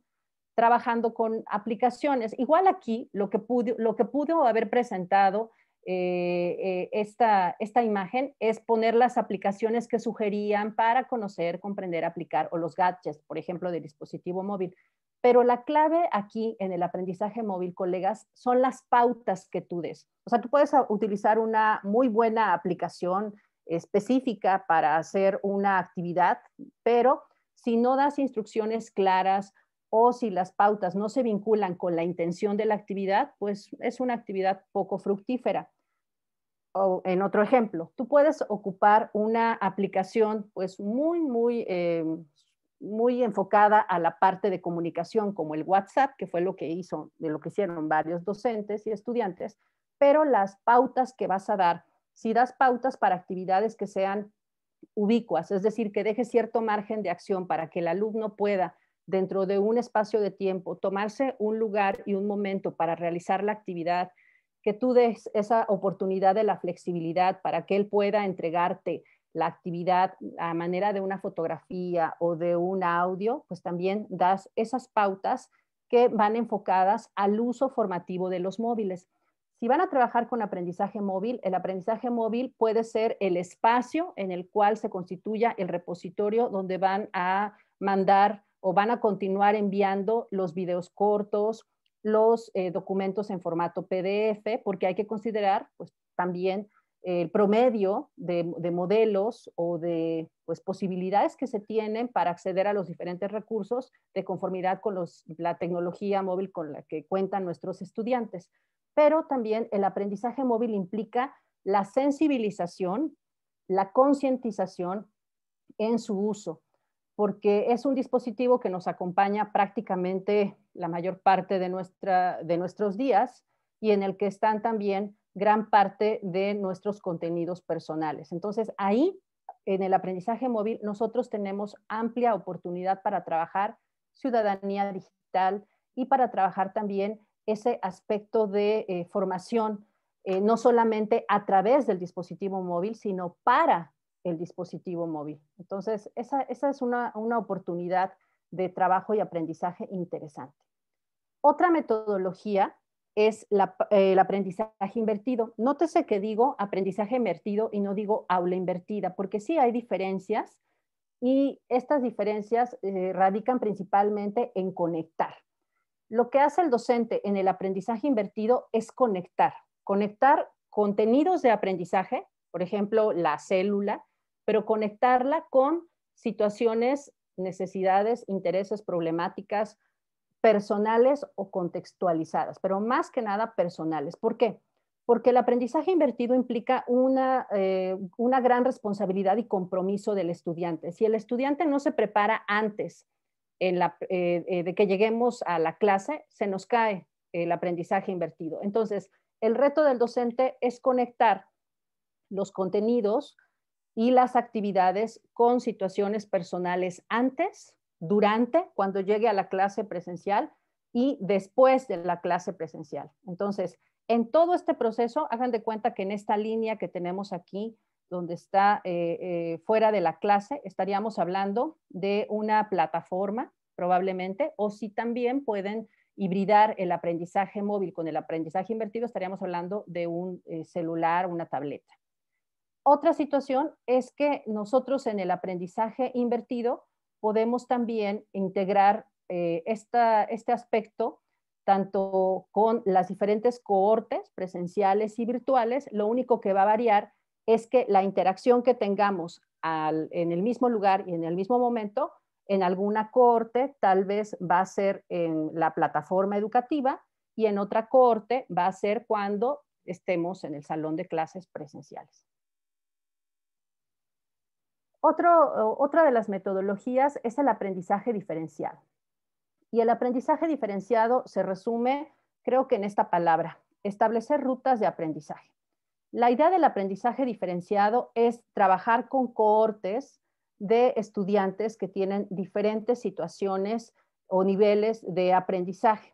trabajando con aplicaciones. Igual aquí lo que pudo, lo que haber presentado eh, eh, esta, esta imagen es poner las aplicaciones que sugerían para conocer, comprender, aplicar o los gadgets, por ejemplo, del dispositivo móvil. Pero la clave aquí en el aprendizaje móvil, colegas, son las pautas que tú des. O sea, tú puedes utilizar una muy buena aplicación específica para hacer una actividad, pero si no das instrucciones claras o si las pautas no se vinculan con la intención de la actividad, pues es una actividad poco fructífera. O en otro ejemplo, tú puedes ocupar una aplicación pues muy, muy, eh, muy enfocada a la parte de comunicación como el WhatsApp, que fue lo que hizo, de lo que hicieron varios docentes y estudiantes, pero las pautas que vas a dar, si das pautas para actividades que sean ubicuas, es decir, que deje cierto margen de acción para que el alumno pueda dentro de un espacio de tiempo, tomarse un lugar y un momento para realizar la actividad, que tú des esa oportunidad de la flexibilidad para que él pueda entregarte la actividad a manera de una fotografía o de un audio, pues también das esas pautas que van enfocadas al uso formativo de los móviles. Si van a trabajar con aprendizaje móvil, el aprendizaje móvil puede ser el espacio en el cual se constituya el repositorio donde van a mandar o van a continuar enviando los videos cortos, los eh, documentos en formato PDF, porque hay que considerar pues, también el promedio de, modelos o de pues, posibilidades que se tienen para acceder a los diferentes recursos de conformidad con la tecnología móvil con la que cuentan nuestros estudiantes. Pero también el aprendizaje móvil implica la sensibilización, la concientización en su uso porque es un dispositivo que nos acompaña prácticamente la mayor parte de, nuestros días y en el que están también gran parte de nuestros contenidos personales. Entonces, ahí, en el aprendizaje móvil, nosotros tenemos amplia oportunidad para trabajar ciudadanía digital y para trabajar también ese aspecto de eh, formación, eh, no solamente a través del dispositivo móvil, sino para el dispositivo móvil. Entonces, esa, es una, oportunidad de trabajo y aprendizaje interesante. Otra metodología es eh, el aprendizaje invertido. Nótese que digo aprendizaje invertido y no digo aula invertida, porque sí hay diferencias y estas diferencias eh, radican principalmente en conectar. Lo que hace el docente en el aprendizaje invertido es conectar, conectar contenidos de aprendizaje, por ejemplo, la célula, pero conectarla con situaciones, necesidades, intereses, problemáticas personales o contextualizadas, pero más que nada personales. ¿Por qué? Porque el aprendizaje invertido implica una, eh, gran responsabilidad y compromiso del estudiante. Si el estudiante no se prepara antes eh, eh, de que lleguemos a la clase, se nos cae el aprendizaje invertido. Entonces, el reto del docente es conectar los contenidos, y las actividades con situaciones personales antes, durante, cuando llegue a la clase presencial y después de la clase presencial. Entonces, en todo este proceso, hagan de cuenta que en esta línea que tenemos aquí, donde está eh, eh, fuera de la clase, estaríamos hablando de una plataforma probablemente, o si también pueden hibridar el aprendizaje móvil con el aprendizaje invertido, estaríamos hablando de un eh, celular, una tableta. Otra situación es que nosotros en el aprendizaje invertido podemos también integrar eh, este aspecto tanto con las diferentes cohortes presenciales y virtuales, lo único que va a variar es que la interacción que tengamos en el mismo lugar y en el mismo momento, en alguna cohorte tal vez va a ser en la plataforma educativa y en otra cohorte va a ser cuando estemos en el salón de clases presenciales otra de las metodologías es el aprendizaje diferenciado. Y el aprendizaje diferenciado se resume, creo que en esta palabra, establecer rutas de aprendizaje. La idea del aprendizaje diferenciado es trabajar con cohortes de estudiantes que tienen diferentes situaciones o niveles de aprendizaje.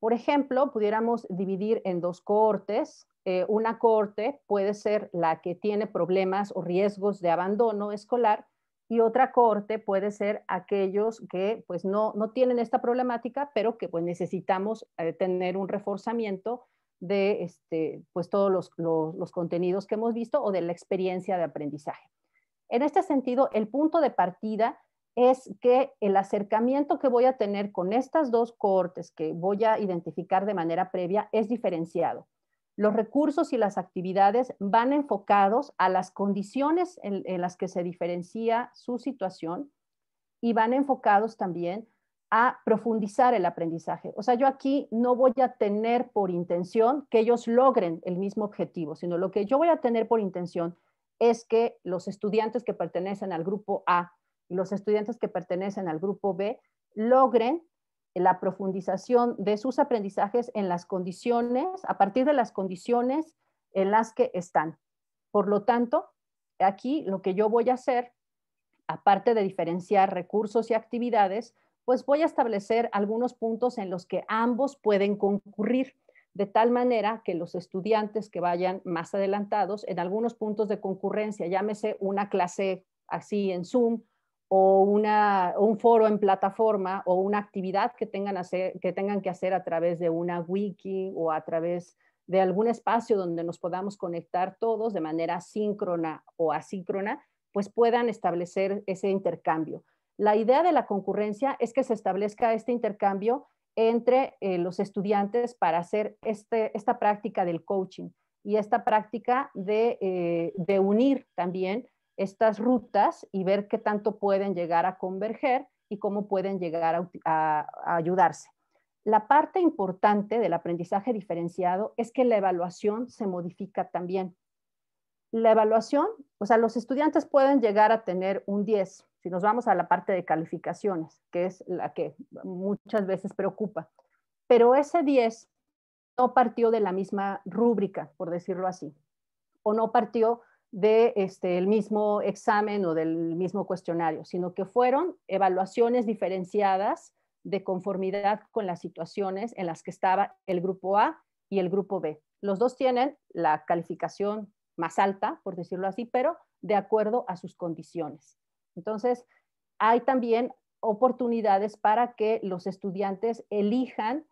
Por ejemplo, pudiéramos dividir en dos cohortes, eh, una corte puede ser la que tiene problemas o riesgos de abandono escolar y otra corte puede ser aquellos que pues, no, tienen esta problemática, pero que pues, necesitamos eh, tener un reforzamiento de este, pues, todos los, los contenidos que hemos visto o de la experiencia de aprendizaje. En este sentido, el punto de partida es que el acercamiento que voy a tener con estas dos cortes que voy a identificar de manera previa es diferenciado los recursos y las actividades van enfocados a las condiciones en, las que se diferencia su situación y van enfocados también a profundizar el aprendizaje. O sea, yo aquí no voy a tener por intención que ellos logren el mismo objetivo, sino lo que yo voy a tener por intención es que los estudiantes que pertenecen al grupo A y los estudiantes que pertenecen al grupo B logren la profundización de sus aprendizajes en las condiciones, a partir de las condiciones en las que están. Por lo tanto, aquí lo que yo voy a hacer, aparte de diferenciar recursos y actividades, pues voy a establecer algunos puntos en los que ambos pueden concurrir, de tal manera que los estudiantes que vayan más adelantados en algunos puntos de concurrencia, llámese una clase así en Zoom o, un foro en plataforma o una actividad que tengan, que hacer a través de una wiki o a través de algún espacio donde nos podamos conectar todos de manera síncrona o asíncrona, pues puedan establecer ese intercambio. La idea de la concurrencia es que se establezca este intercambio entre eh, los estudiantes para hacer este, esta práctica del coaching y esta práctica de eh, unir también estas rutas y ver qué tanto pueden llegar a converger y cómo pueden llegar a, ayudarse. La parte importante del aprendizaje diferenciado es que la evaluación se modifica también. La evaluación, o sea, los estudiantes pueden llegar a tener un 10, si nos vamos a la parte de calificaciones, que es la que muchas veces preocupa, pero ese 10 no partió de la misma rúbrica, por decirlo así, o no partió de, este, mismo examen o del mismo cuestionario, sino que fueron evaluaciones diferenciadas de conformidad con las situaciones en las que estaba el grupo A y el grupo B. Los dos tienen la calificación más alta, por decirlo así, pero de acuerdo a sus condiciones. Entonces, hay también oportunidades para que los estudiantes elijan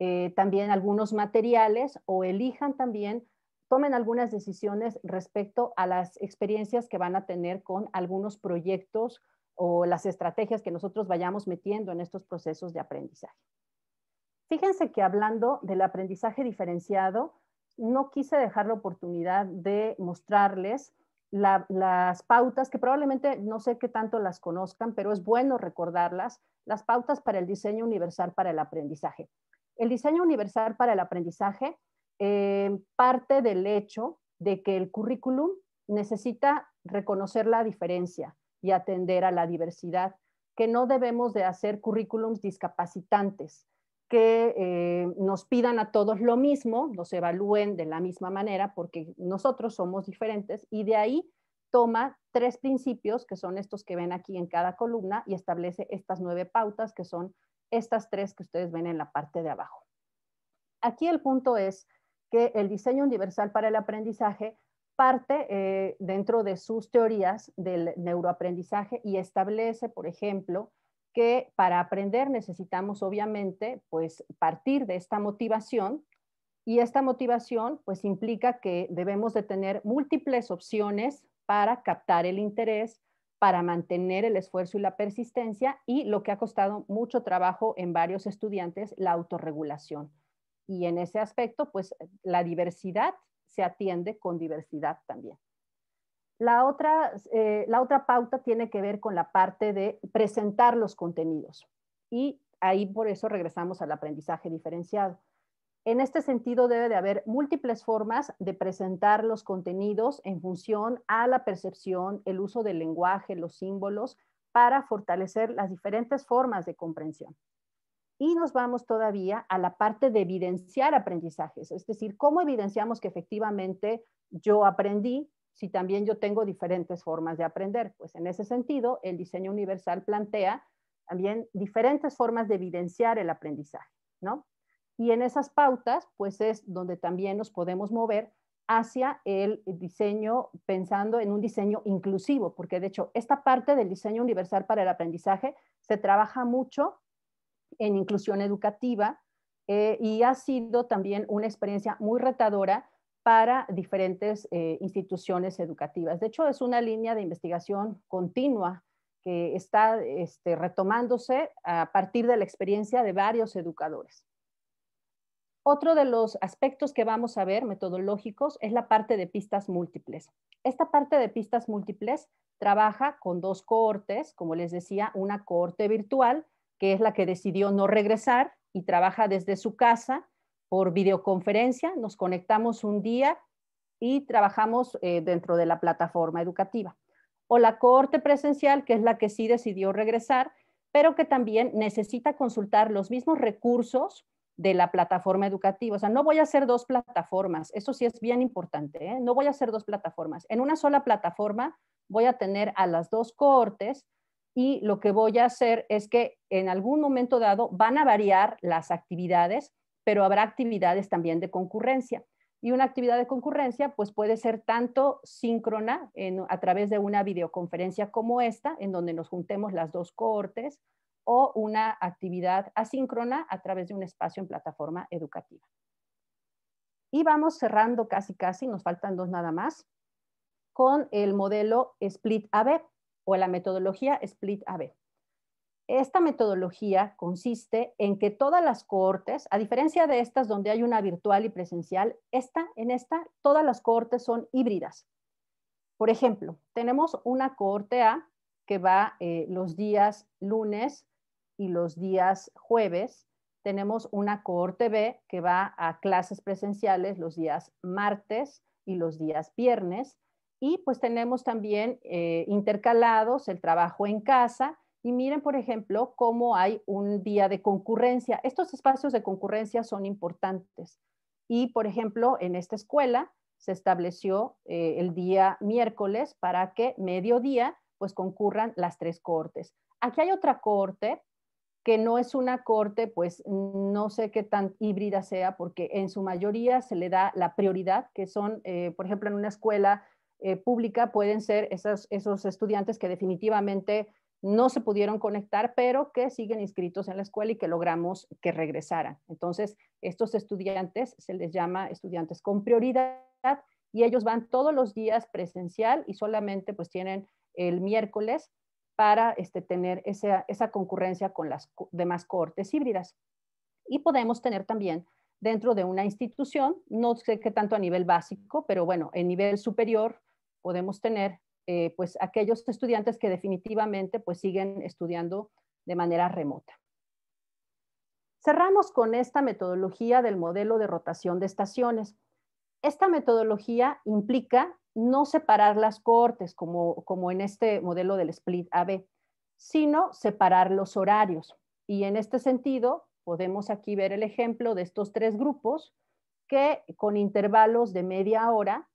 eh, también algunos materiales o elijan también tomen algunas decisiones respecto a las experiencias que van a tener con algunos proyectos o las estrategias que nosotros vayamos metiendo en estos procesos de aprendizaje. Fíjense que hablando del aprendizaje diferenciado, no quise dejar la oportunidad de mostrarles las pautas, que probablemente no sé qué tanto las conozcan, pero es bueno recordarlas, las pautas para el diseño universal para el aprendizaje. El diseño universal para el aprendizaje eh, parte del hecho de que el currículum necesita reconocer la diferencia y atender a la diversidad, que no debemos de hacer currículums discapacitantes, que eh, nos pidan a todos lo mismo, nos evalúen de la misma manera, porque nosotros somos diferentes y de ahí toma tres principios, que son estos que ven aquí en cada columna, y establece estas nueve pautas, que son estas tres que ustedes ven en la parte de abajo. Aquí el punto es que el diseño universal para el aprendizaje parte eh, dentro de sus teorías del neuroaprendizaje y establece, por ejemplo, que para aprender necesitamos obviamente pues partir de esta motivación y esta motivación pues implica que debemos de tener múltiples opciones para captar el interés, para mantener el esfuerzo y la persistencia y lo que ha costado mucho trabajo en varios estudiantes, la autorregulación. Y en ese aspecto, pues la diversidad se atiende con diversidad también. La otra, eh, la otra pauta tiene que ver con la parte de presentar los contenidos. Y ahí por eso regresamos al aprendizaje diferenciado. En este sentido, debe de haber múltiples formas de presentar los contenidos en función a la percepción, el uso del lenguaje, los símbolos, para fortalecer las diferentes formas de comprensión y nos vamos todavía a la parte de evidenciar aprendizajes, es decir, cómo evidenciamos que efectivamente yo aprendí si también yo tengo diferentes formas de aprender. Pues en ese sentido, el diseño universal plantea también diferentes formas de evidenciar el aprendizaje, ¿no? Y en esas pautas, pues es donde también nos podemos mover hacia el diseño, pensando en un diseño inclusivo, porque de hecho esta parte del diseño universal para el aprendizaje se trabaja mucho en inclusión educativa eh, y ha sido también una experiencia muy retadora para diferentes eh, instituciones educativas. De hecho, es una línea de investigación continua que está este, retomándose a partir de la experiencia de varios educadores. Otro de los aspectos que vamos a ver metodológicos es la parte de pistas múltiples. Esta parte de pistas múltiples trabaja con dos cohortes, como les decía, una cohorte virtual que es la que decidió no regresar y trabaja desde su casa por videoconferencia. Nos conectamos un día y trabajamos eh, dentro de la plataforma educativa. O la cohorte presencial, que es la que sí decidió regresar, pero que también necesita consultar los mismos recursos de la plataforma educativa. O sea, no voy a hacer dos plataformas. Eso sí es bien importante. ¿eh? No voy a hacer dos plataformas. En una sola plataforma voy a tener a las dos cohortes y lo que voy a hacer es que en algún momento dado van a variar las actividades, pero habrá actividades también de concurrencia. Y una actividad de concurrencia pues puede ser tanto síncrona a través de una videoconferencia como esta, en donde nos juntemos las dos cohortes, o una actividad asíncrona a través de un espacio en plataforma educativa. Y vamos cerrando casi casi, nos faltan dos nada más, con el modelo Split AB o la metodología Split AB. Esta metodología consiste en que todas las cohortes, a diferencia de estas donde hay una virtual y presencial, esta, en esta todas las cohortes son híbridas. Por ejemplo, tenemos una cohorte A que va eh, los días lunes y los días jueves. Tenemos una cohorte B que va a clases presenciales los días martes y los días viernes. Y pues tenemos también eh, intercalados el trabajo en casa. Y miren, por ejemplo, cómo hay un día de concurrencia. Estos espacios de concurrencia son importantes. Y, por ejemplo, en esta escuela se estableció eh, el día miércoles para que mediodía pues concurran las tres cortes. Aquí hay otra corte que no es una corte, pues no sé qué tan híbrida sea, porque en su mayoría se le da la prioridad, que son, eh, por ejemplo, en una escuela eh, pública pueden ser esos estudiantes que definitivamente no se pudieron conectar, pero que siguen inscritos en la escuela y que logramos que regresaran. Entonces, estos estudiantes se les llama estudiantes con prioridad y ellos van todos los días presencial y solamente pues tienen el miércoles para este, tener esa, esa concurrencia con las demás cohortes híbridas. Y podemos tener también dentro de una institución, no sé qué tanto a nivel básico, pero bueno, en nivel superior, podemos tener eh, pues aquellos estudiantes que definitivamente pues siguen estudiando de manera remota. Cerramos con esta metodología del modelo de rotación de estaciones. Esta metodología implica no separar las cortes como, como en este modelo del split AB, sino separar los horarios. Y en este sentido, podemos aquí ver el ejemplo de estos tres grupos que con intervalos de media hora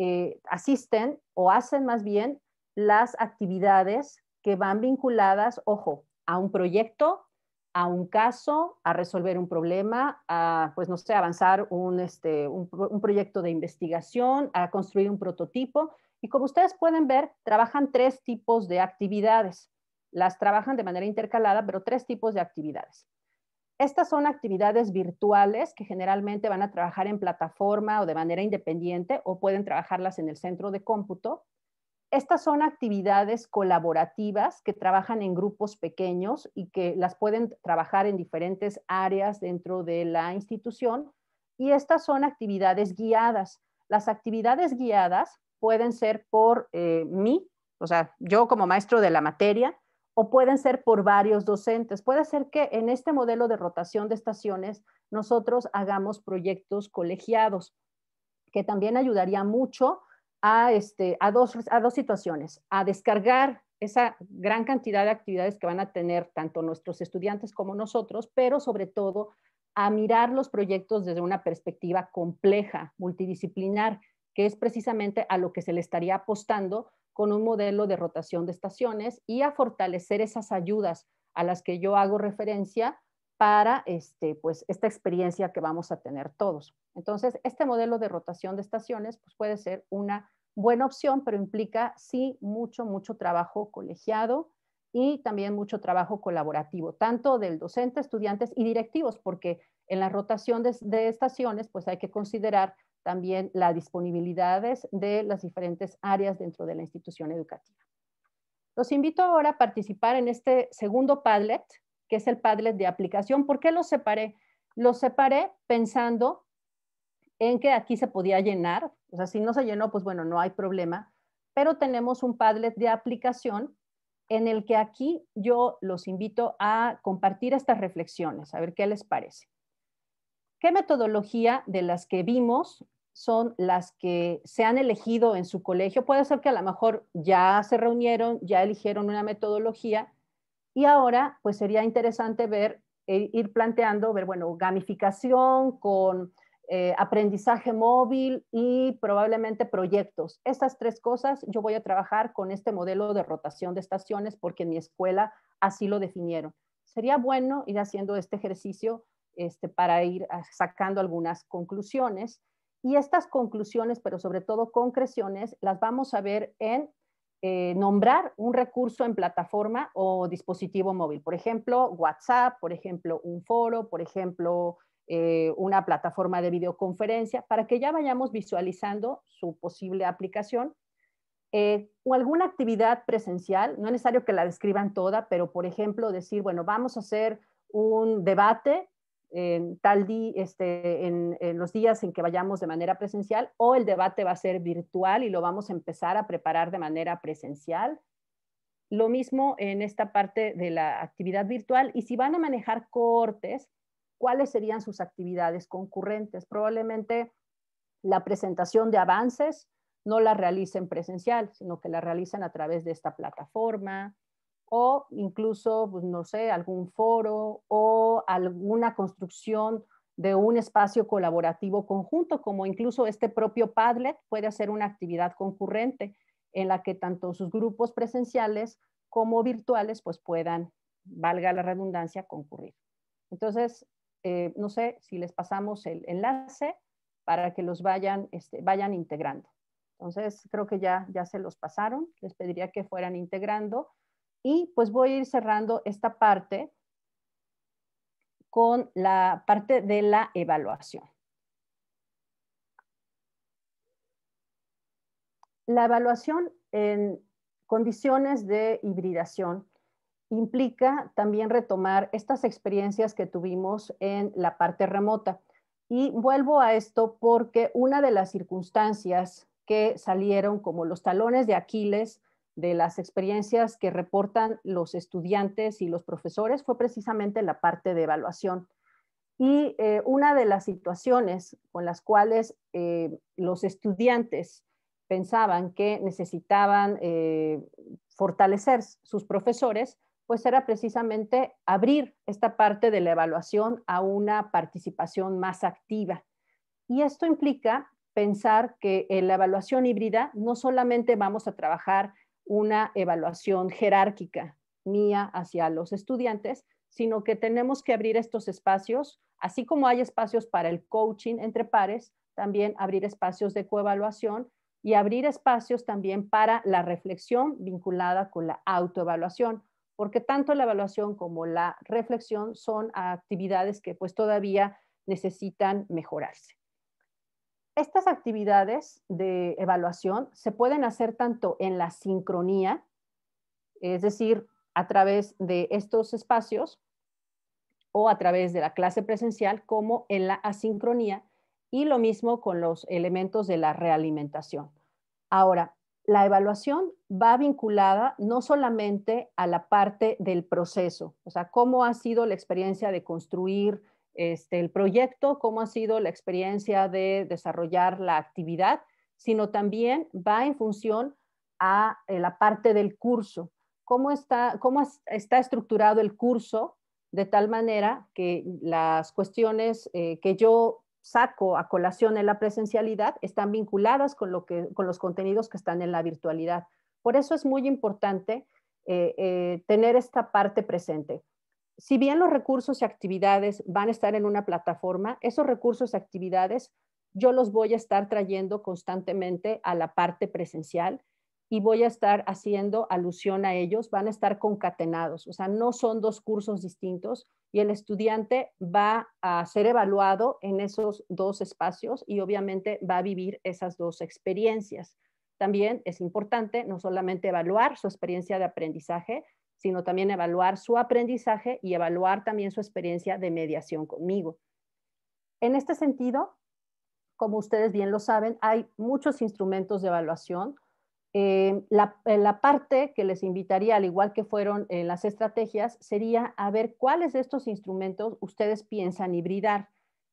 eh, asisten o hacen más bien las actividades que van vinculadas, ojo, a un proyecto, a un caso, a resolver un problema, a, pues no sé, avanzar un, este, un proyecto de investigación, a construir un prototipo. Y como ustedes pueden ver, trabajan tres tipos de actividades. Las trabajan de manera intercalada, pero tres tipos de actividades. Estas son actividades virtuales que generalmente van a trabajar en plataforma o de manera independiente o pueden trabajarlas en el centro de cómputo. Estas son actividades colaborativas que trabajan en grupos pequeños y que las pueden trabajar en diferentes áreas dentro de la institución. Y estas son actividades guiadas. Las actividades guiadas pueden ser por eh, mí, o sea, yo como maestro de la materia, o pueden ser por varios docentes. Puede ser que en este modelo de rotación de estaciones nosotros hagamos proyectos colegiados, que también ayudaría mucho a, este, a, dos, dos situaciones, a descargar esa gran cantidad de actividades que van a tener tanto nuestros estudiantes como nosotros, pero sobre todo a mirar los proyectos desde una perspectiva compleja, multidisciplinar, que es precisamente a lo que se le estaría apostando con un modelo de rotación de estaciones y a fortalecer esas ayudas a las que yo hago referencia para este, pues, esta experiencia que vamos a tener todos. Entonces, este modelo de rotación de estaciones pues, puede ser una buena opción, pero implica sí mucho, mucho trabajo colegiado y también mucho trabajo colaborativo, tanto del docente, estudiantes y directivos, porque en la rotación de, estaciones pues hay que considerar también las disponibilidades de las diferentes áreas dentro de la institución educativa. Los invito ahora a participar en este segundo Padlet, que es el Padlet de aplicación. ¿Por qué lo separé? Lo separé pensando en que aquí se podía llenar. O sea, si no se llenó, pues bueno, no hay problema. Pero tenemos un Padlet de aplicación en el que aquí yo los invito a compartir estas reflexiones, a ver qué les parece. ¿Qué metodología de las que vimos son las que se han elegido en su colegio? Puede ser que a lo mejor ya se reunieron, ya eligieron una metodología y ahora pues sería interesante ver, e ir planteando, ver, bueno, gamificación con eh, aprendizaje móvil y probablemente proyectos. Estas tres cosas yo voy a trabajar con este modelo de rotación de estaciones porque en mi escuela así lo definieron. Sería bueno ir haciendo este ejercicio este, para ir sacando algunas conclusiones. Y estas conclusiones, pero sobre todo concreciones, las vamos a ver en eh, nombrar un recurso en plataforma o dispositivo móvil. Por ejemplo, WhatsApp, por ejemplo, un foro, por ejemplo, eh, una plataforma de videoconferencia, para que ya vayamos visualizando su posible aplicación. Eh, o alguna actividad presencial, no es necesario que la describan toda, pero por ejemplo decir, bueno, vamos a hacer un debate en tal día, este, en, los días en que vayamos de manera presencial o el debate va a ser virtual y lo vamos a empezar a preparar de manera presencial. Lo mismo en esta parte de la actividad virtual y si van a manejar cohortes, ¿cuáles serían sus actividades concurrentes? Probablemente la presentación de avances no la realicen presencial, sino que la realicen a través de esta plataforma, o incluso, pues, no sé, algún foro o alguna construcción de un espacio colaborativo conjunto, como incluso este propio Padlet puede hacer una actividad concurrente en la que tanto sus grupos presenciales como virtuales pues puedan, valga la redundancia, concurrir. Entonces, eh, no sé si les pasamos el enlace para que los vayan, este, vayan integrando. Entonces, creo que ya, ya se los pasaron. Les pediría que fueran integrando y pues voy a ir cerrando esta parte con la parte de la evaluación. La evaluación en condiciones de hibridación implica también retomar estas experiencias que tuvimos en la parte remota. Y vuelvo a esto porque una de las circunstancias que salieron como los talones de Aquiles de las experiencias que reportan los estudiantes y los profesores fue precisamente la parte de evaluación. Y eh, una de las situaciones con las cuales eh, los estudiantes pensaban que necesitaban eh, fortalecer sus profesores, pues era precisamente abrir esta parte de la evaluación a una participación más activa. Y esto implica pensar que en la evaluación híbrida no solamente vamos a trabajar una evaluación jerárquica mía hacia los estudiantes, sino que tenemos que abrir estos espacios, así como hay espacios para el coaching entre pares, también abrir espacios de coevaluación y abrir espacios también para la reflexión vinculada con la autoevaluación, porque tanto la evaluación como la reflexión son actividades que pues todavía necesitan mejorarse. Estas actividades de evaluación se pueden hacer tanto en la sincronía, es decir, a través de estos espacios o a través de la clase presencial, como en la asincronía, y lo mismo con los elementos de la realimentación. Ahora, la evaluación va vinculada no solamente a la parte del proceso, o sea, cómo ha sido la experiencia de construir este, el proyecto, cómo ha sido la experiencia de desarrollar la actividad, sino también va en función a eh, la parte del curso. ¿Cómo está, estructurado el curso de tal manera que las cuestiones eh, que yo saco a colación en la presencialidad están vinculadas con, los contenidos que están en la virtualidad? Por eso es muy importante eh, tener esta parte presente si bien los recursos y actividades van a estar en una plataforma, esos recursos y actividades yo los voy a estar trayendo constantemente a la parte presencial y voy a estar haciendo alusión a ellos, van a estar concatenados, o sea, no son dos cursos distintos y el estudiante va a ser evaluado en esos dos espacios y obviamente va a vivir esas dos experiencias. También es importante no solamente evaluar su experiencia de aprendizaje, sino también evaluar su aprendizaje y evaluar también su experiencia de mediación conmigo. En este sentido, como ustedes bien lo saben, hay muchos instrumentos de evaluación. Eh, la, parte que les invitaría, al igual que fueron las estrategias, sería a ver cuáles de estos instrumentos ustedes piensan hibridar.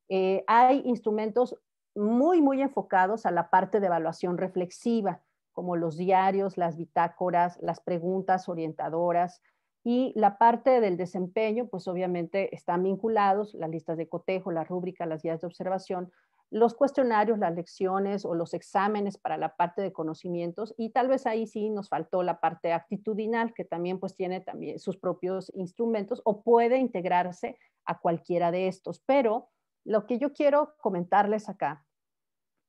Eh, hay instrumentos muy, muy enfocados a la parte de evaluación reflexiva, como los diarios, las bitácoras, las preguntas orientadoras y la parte del desempeño, pues obviamente están vinculados las listas de cotejo, la rúbrica, las guías de observación, los cuestionarios, las lecciones o los exámenes para la parte de conocimientos y tal vez ahí sí nos faltó la parte actitudinal que también pues tiene también sus propios instrumentos o puede integrarse a cualquiera de estos, pero lo que yo quiero comentarles acá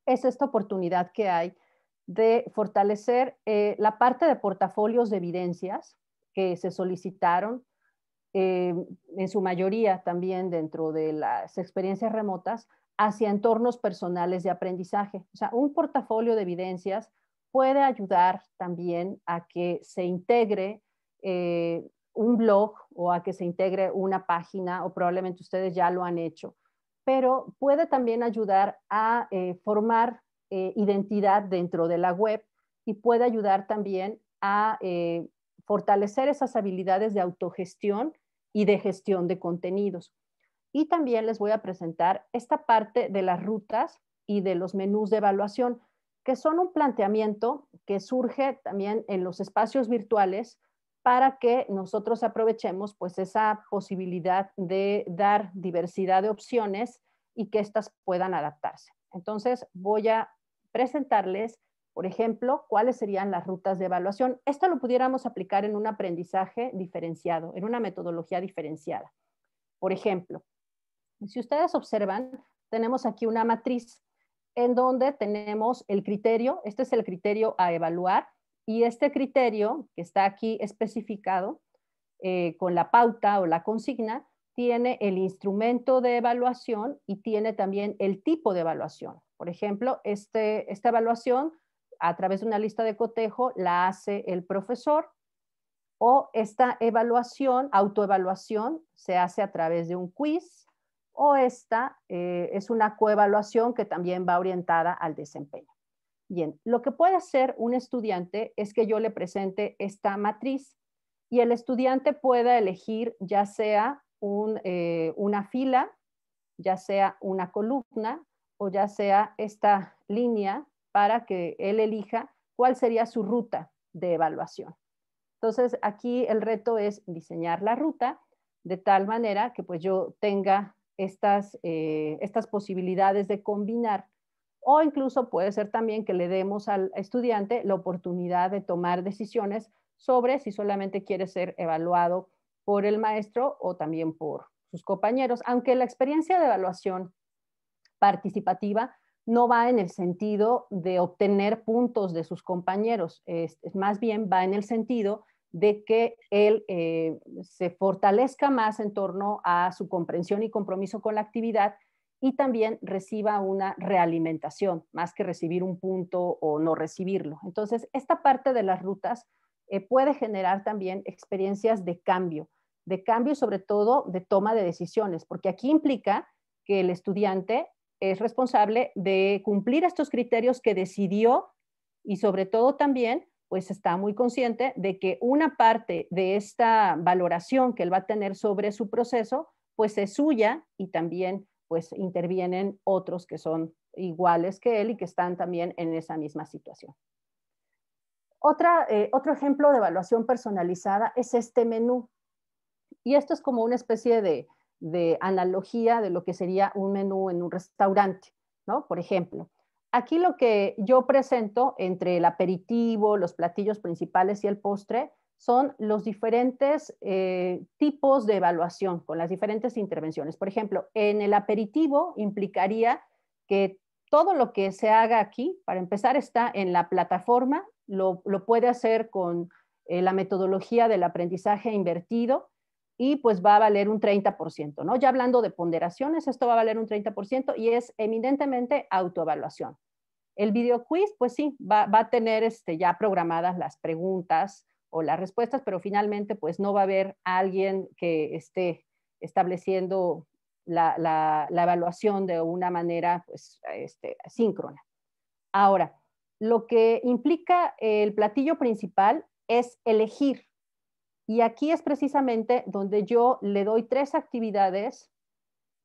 es esta oportunidad que hay de fortalecer eh, la parte de portafolios de evidencias que se solicitaron eh, en su mayoría también dentro de las experiencias remotas hacia entornos personales de aprendizaje. O sea, un portafolio de evidencias puede ayudar también a que se integre eh, un blog o a que se integre una página, o probablemente ustedes ya lo han hecho, pero puede también ayudar a formar eh, identidad dentro de la web y puede ayudar también a eh, fortalecer esas habilidades de autogestión y de gestión de contenidos. Y también les voy a presentar esta parte de las rutas y de los menús de evaluación, que son un planteamiento que surge también en los espacios virtuales para que nosotros aprovechemos pues esa posibilidad de dar diversidad de opciones y que éstas puedan adaptarse. Entonces voy a presentarles, por ejemplo, cuáles serían las rutas de evaluación. Esto lo pudiéramos aplicar en un aprendizaje diferenciado, en una metodología diferenciada. Por ejemplo, si ustedes observan, tenemos aquí una matriz en donde tenemos el criterio, este es el criterio a evaluar, y este criterio que está aquí especificado eh, con la pauta o la consigna tiene el instrumento de evaluación y tiene también el tipo de evaluación. Por ejemplo, este, esta evaluación a través de una lista de cotejo la hace el profesor o esta evaluación, autoevaluación, se hace a través de un quiz o esta eh, es una coevaluación que también va orientada al desempeño. Bien, lo que puede hacer un estudiante es que yo le presente esta matriz y el estudiante pueda elegir ya sea eh, una fila, ya sea una columna o ya sea esta línea para que él elija cuál sería su ruta de evaluación. Entonces, aquí el reto es diseñar la ruta de tal manera que pues yo tenga estas, eh, estas posibilidades de combinar o incluso puede ser también que le demos al estudiante la oportunidad de tomar decisiones sobre si solamente quiere ser evaluado por el maestro o también por sus compañeros, aunque la experiencia de evaluación participativa no va en el sentido de obtener puntos de sus compañeros, más bien va en el sentido de que él eh, se fortalezca más en torno a su comprensión y compromiso con la actividad y también reciba una realimentación, más que recibir un punto o no recibirlo. Entonces, esta parte de las rutas eh, puede generar también experiencias de cambio, de cambio sobre todo de toma de decisiones, porque aquí implica que el estudiante es responsable de cumplir estos criterios que decidió y sobre todo también pues está muy consciente de que una parte de esta valoración que él va a tener sobre su proceso pues es suya y también pues intervienen otros que son iguales que él y que están también en esa misma situación. Otra, eh, otro ejemplo de evaluación personalizada es este menú. Y esto es como una especie de, analogía de lo que sería un menú en un restaurante, ¿no? Por ejemplo, aquí lo que yo presento entre el aperitivo, los platillos principales y el postre son los diferentes eh, tipos de evaluación con las diferentes intervenciones. Por ejemplo, en el aperitivo implicaría que todo lo que se haga aquí, para empezar, está en la plataforma, lo, puede hacer con eh, la metodología del aprendizaje invertido, y pues va a valer un 30%, ¿no? Ya hablando de ponderaciones, esto va a valer un 30% y es eminentemente autoevaluación. El video quiz, pues sí, va, a tener este, ya programadas las preguntas o las respuestas, pero finalmente pues no va a haber alguien que esté estableciendo la, evaluación de una manera pues este, síncrona. Ahora, lo que implica el platillo principal es elegir y aquí es precisamente donde yo le doy tres actividades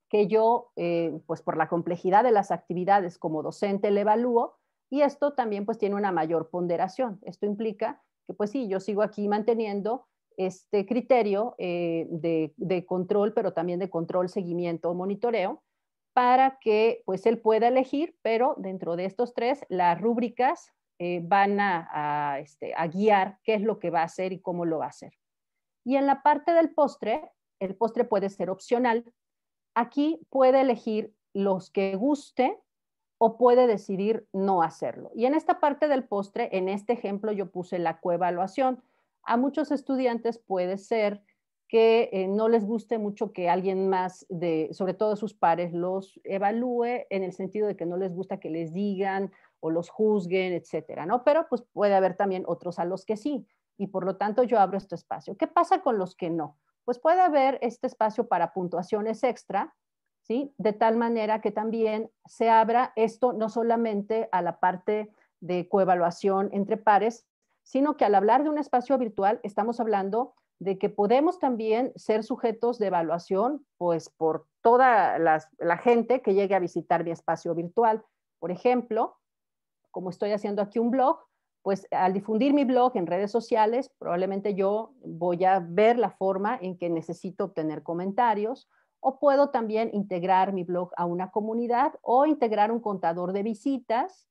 que yo, eh, pues por la complejidad de las actividades como docente, le evalúo y esto también pues tiene una mayor ponderación. Esto implica que pues sí, yo sigo aquí manteniendo este criterio eh, de, control, pero también de control, seguimiento, monitoreo, para que pues él pueda elegir, pero dentro de estos tres, las rúbricas eh, van este, a guiar qué es lo que va a hacer y cómo lo va a hacer. Y en la parte del postre, el postre puede ser opcional. Aquí puede elegir los que guste o puede decidir no hacerlo. Y en esta parte del postre, en este ejemplo yo puse la coevaluación. A muchos estudiantes puede ser que eh, no les guste mucho que alguien más, sobre todo sus pares, los evalúe en el sentido de que no les gusta que les digan o los juzguen, etcétera, ¿no? Pero pues puede haber también otros a los que sí y por lo tanto yo abro este espacio. ¿Qué pasa con los que no? Pues puede haber este espacio para puntuaciones extra, ¿sí? De tal manera que también se abra esto no solamente a la parte de coevaluación entre pares, sino que al hablar de un espacio virtual estamos hablando de que podemos también ser sujetos de evaluación, pues por toda la, la gente que llegue a visitar mi espacio virtual. Por ejemplo, como estoy haciendo aquí un blog, pues al difundir mi blog en redes sociales, probablemente yo voy a ver la forma en que necesito obtener comentarios o puedo también integrar mi blog a una comunidad o integrar un contador de visitas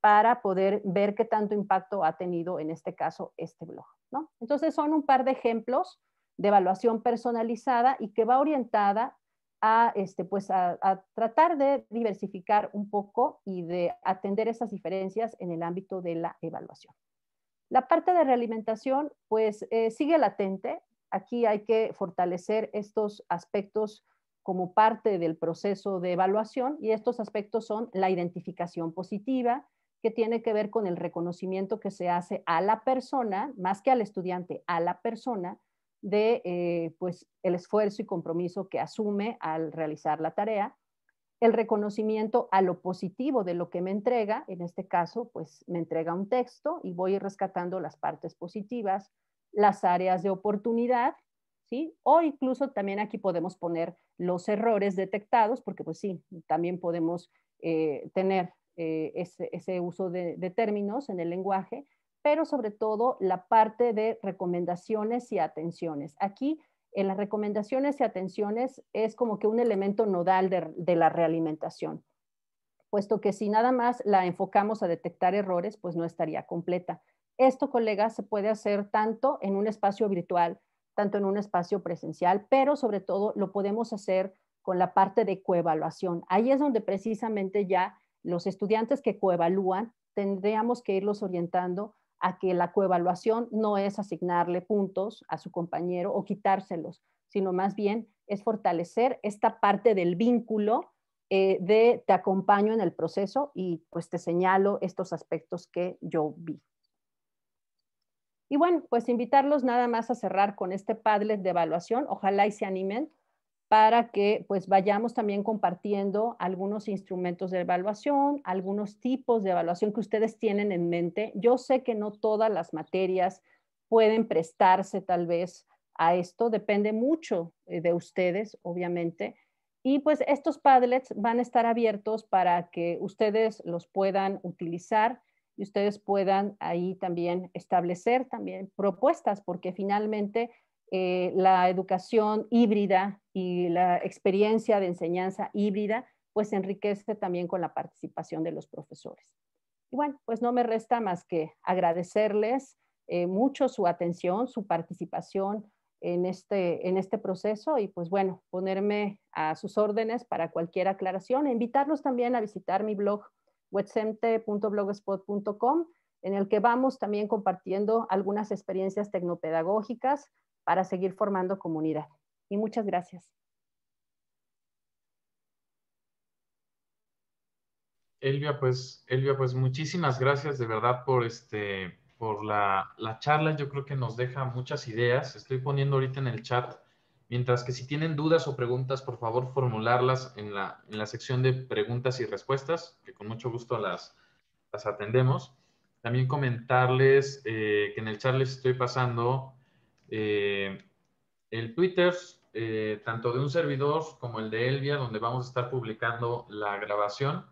para poder ver qué tanto impacto ha tenido en este caso este blog. ¿no? Entonces son un par de ejemplos de evaluación personalizada y que va orientada a, este, pues a, tratar de diversificar un poco y de atender esas diferencias en el ámbito de la evaluación. La parte de realimentación pues eh, sigue latente. Aquí hay que fortalecer estos aspectos como parte del proceso de evaluación y estos aspectos son la identificación positiva, que tiene que ver con el reconocimiento que se hace a la persona, más que al estudiante, a la persona, de eh, pues, el esfuerzo y compromiso que asume al realizar la tarea, el reconocimiento a lo positivo de lo que me entrega, en este caso, pues me entrega un texto y voy rescatando las partes positivas, las áreas de oportunidad, ¿sí? O incluso también aquí podemos poner los errores detectados, porque pues sí, también podemos eh, tener eh, ese, uso de términos en el lenguaje, pero sobre todo la parte de recomendaciones y atenciones. Aquí, en las recomendaciones y atenciones es como que un elemento nodal de, la realimentación, puesto que si nada más la enfocamos a detectar errores, pues no estaría completa. Esto, colegas, se puede hacer tanto en un espacio virtual, tanto en un espacio presencial, pero sobre todo lo podemos hacer con la parte de coevaluación. Ahí es donde precisamente ya los estudiantes que coevalúan tendríamos que irlos orientando a que la coevaluación no es asignarle puntos a su compañero o quitárselos, sino más bien es fortalecer esta parte del vínculo eh, de te acompaño en el proceso y pues te señalo estos aspectos que yo vi. Y bueno, pues invitarlos nada más a cerrar con este Padlet de evaluación. Ojalá y se animen para que pues vayamos también compartiendo algunos instrumentos de evaluación, algunos tipos de evaluación que ustedes tienen en mente. Yo sé que no todas las materias pueden prestarse tal vez a esto, depende mucho eh, de ustedes, obviamente. Y pues estos Padlets van a estar abiertos para que ustedes los puedan utilizar y ustedes puedan ahí también establecer también propuestas, porque finalmente eh, la educación híbrida y la experiencia de enseñanza híbrida, pues enriquece también con la participación de los profesores. Y bueno, pues no me resta más que agradecerles eh, mucho su atención, su participación este, en este, proceso y pues bueno, ponerme a sus órdenes para cualquier aclaración e invitarlos también a visitar mi blog wetsemte.blogspot.com, en el que vamos también compartiendo algunas experiencias tecnopedagógicas para seguir formando comunidad. Y muchas gracias. Elvia, pues, Elvia, pues muchísimas gracias de verdad por este por la, la, charla. Yo creo que nos deja muchas ideas. Estoy poniendo ahorita en el chat. Mientras que si tienen dudas o preguntas, por favor formularlas en la, en la sección de preguntas y respuestas, que con mucho gusto las, las atendemos. También comentarles eh, que en el chat les estoy pasando eh, el Twitter, eh, tanto de un servidor como el de Elvia, donde vamos a estar publicando la grabación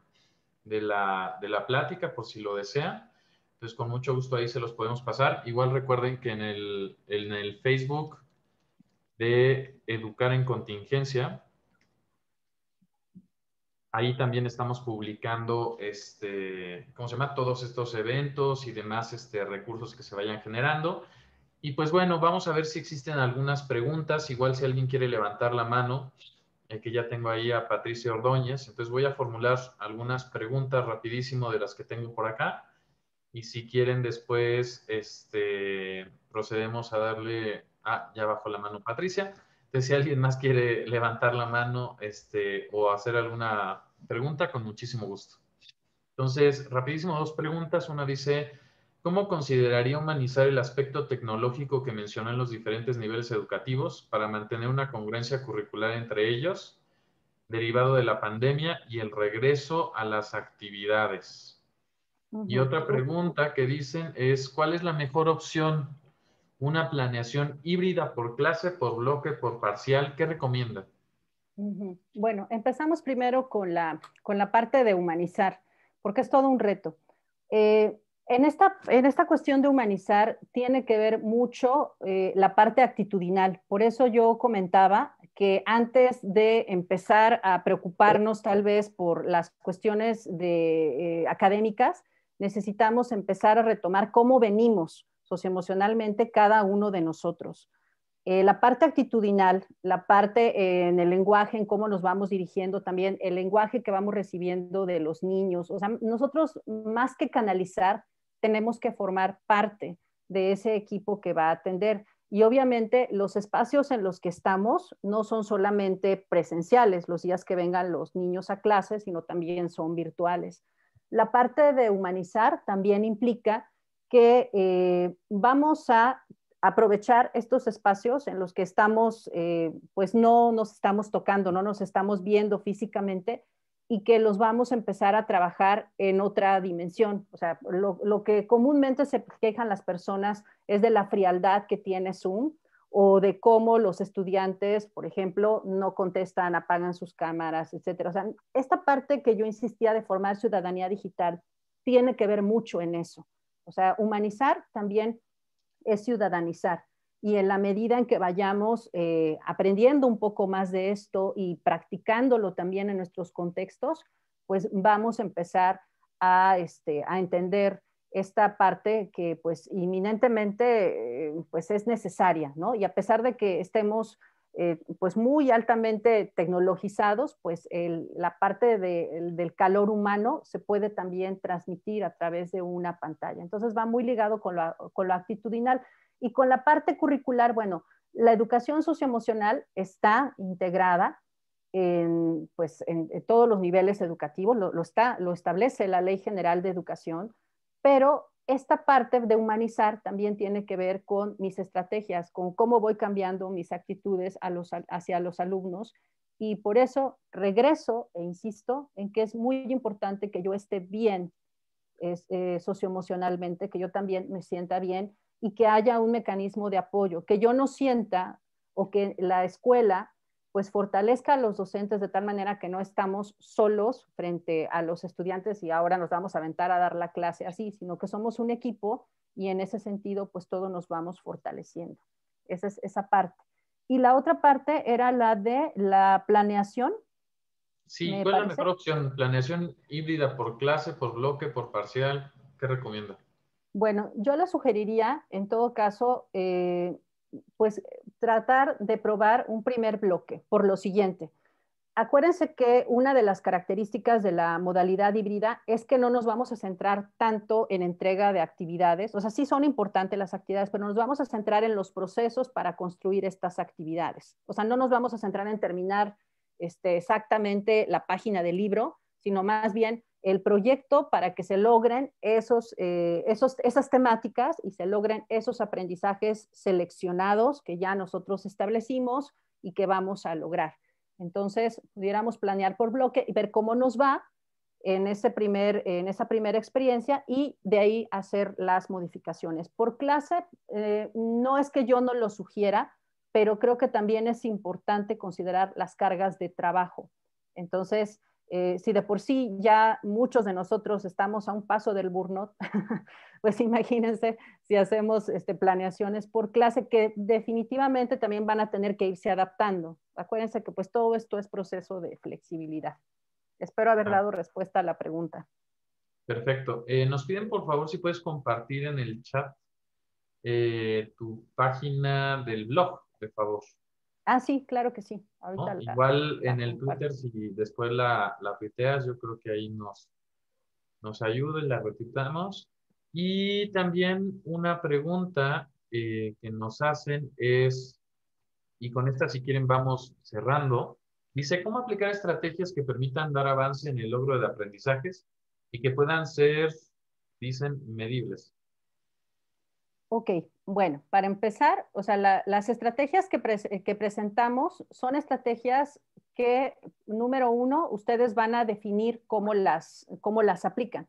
de la, de la plática, por si lo desean. Entonces, con mucho gusto ahí se los podemos pasar. Igual recuerden que en el, en el Facebook de Educar en Contingencia, Ahí también estamos publicando, este, ¿cómo se llama? Todos estos eventos y demás este, recursos que se vayan generando. Y pues bueno, vamos a ver si existen algunas preguntas. Igual si alguien quiere levantar la mano, eh, que ya tengo ahí a Patricia Ordóñez. Entonces voy a formular algunas preguntas rapidísimo de las que tengo por acá. Y si quieren después, este, procedemos a darle... Ah, ya bajó la mano Patricia. Entonces si alguien más quiere levantar la mano este, o hacer alguna pregunta, con muchísimo gusto. Entonces, rapidísimo, dos preguntas. Una dice... ¿Cómo consideraría humanizar el aspecto tecnológico que mencionan los diferentes niveles educativos para mantener una congruencia curricular entre ellos, derivado de la pandemia y el regreso a las actividades? Y otra pregunta que dicen es, ¿cuál es la mejor opción? Una planeación híbrida por clase, por bloque, por parcial, ¿qué recomienda? Bueno, empezamos primero con la, con la parte de humanizar, porque es todo un reto. Eh, en esta, en esta cuestión de humanizar tiene que ver mucho eh, la parte actitudinal. Por eso yo comentaba que antes de empezar a preocuparnos tal vez por las cuestiones de, eh, académicas, necesitamos empezar a retomar cómo venimos socioemocionalmente cada uno de nosotros. Eh, la parte actitudinal, la parte en el lenguaje, en cómo nos vamos dirigiendo también, el lenguaje que vamos recibiendo de los niños. O sea, nosotros más que canalizar, tenemos que formar parte de ese equipo que va a atender. Y obviamente los espacios en los que estamos no son solamente presenciales los días que vengan los niños a clases, sino también son virtuales. La parte de humanizar también implica que eh, vamos a aprovechar estos espacios en los que estamos, eh, pues no nos estamos tocando, no nos estamos viendo físicamente, y que los vamos a empezar a trabajar en otra dimensión. O sea, lo, que comúnmente se quejan las personas es de la frialdad que tiene Zoom o de cómo los estudiantes, por ejemplo, no contestan, apagan sus cámaras, etc. O sea, esta parte que yo insistía de formar ciudadanía digital tiene que ver mucho en eso. O sea, humanizar también es ciudadanizar y en la medida en que vayamos eh, aprendiendo un poco más de esto y practicándolo también en nuestros contextos, pues vamos a empezar a, este, entender esta parte que pues inminentemente eh, pues es necesaria, ¿no? Y a pesar de que estemos eh, pues muy altamente tecnologizados, pues la parte del calor humano se puede también transmitir a través de una pantalla. Entonces va muy ligado con lo, con lo actitudinal. Y con la parte curricular, bueno, la educación socioemocional está integrada en, pues, en, todos los niveles educativos, lo, está, lo establece la Ley General de Educación, pero esta parte de humanizar también tiene que ver con mis estrategias, con cómo voy cambiando mis actitudes hacia los alumnos. Y por eso regreso e insisto en que es muy importante que yo esté bien eh, socioemocionalmente, que yo también me sienta bien y que haya un mecanismo de apoyo, que yo no sienta o que la escuela pues fortalezca a los docentes de tal manera que no estamos solos frente a los estudiantes y ahora nos vamos a aventar a dar la clase así, sino que somos un equipo y en ese sentido pues todos nos vamos fortaleciendo. Esa es esa parte. Y la otra parte era la de la planeación. Sí, ¿cuál es la mejor opción? ¿Planeación híbrida por clase, por bloque, por parcial? ¿Qué recomienda? Bueno, yo le sugeriría, en todo caso, eh, pues tratar de probar un primer bloque por lo siguiente. Acuérdense que una de las características de la modalidad híbrida es que no nos vamos a centrar tanto en entrega de actividades, o sea, sí son importantes las actividades, pero nos vamos a centrar en los procesos para construir estas actividades. O sea, no nos vamos a centrar en terminar este, exactamente la página del libro, sino más bien el proyecto para que se logren esos, eh, esos, esas temáticas y se logren esos aprendizajes seleccionados que ya nosotros establecimos y que vamos a lograr. Entonces, pudiéramos planear por bloque y ver cómo nos va en, ese primer, en esa primera experiencia y de ahí hacer las modificaciones. Por clase, eh, no es que yo no lo sugiera, pero creo que también es importante considerar las cargas de trabajo. Entonces, eh, si de por sí ya muchos de nosotros estamos a un paso del burnout, pues imagínense si hacemos este, planeaciones por clase que definitivamente también van a tener que irse adaptando. Acuérdense que pues todo esto es proceso de flexibilidad. Espero haber dado respuesta a la pregunta. Perfecto. Eh, nos piden por favor si puedes compartir en el chat eh, tu página del blog, de favor. Ah, sí, claro que sí. igual en el Twitter, si después la, la yo creo que ahí nos, nos ayuda y la repitamos. Y también una pregunta eh, que nos hacen es, y con esta si quieren vamos cerrando, dice, ¿cómo aplicar estrategias que permitan dar avance en el logro de aprendizajes y que puedan ser, dicen, medibles? Ok, bueno, para empezar, o sea, las estrategias eh, que, presentamos son estrategias que, número uno, ustedes van a definir cómo las, cómo las aplican.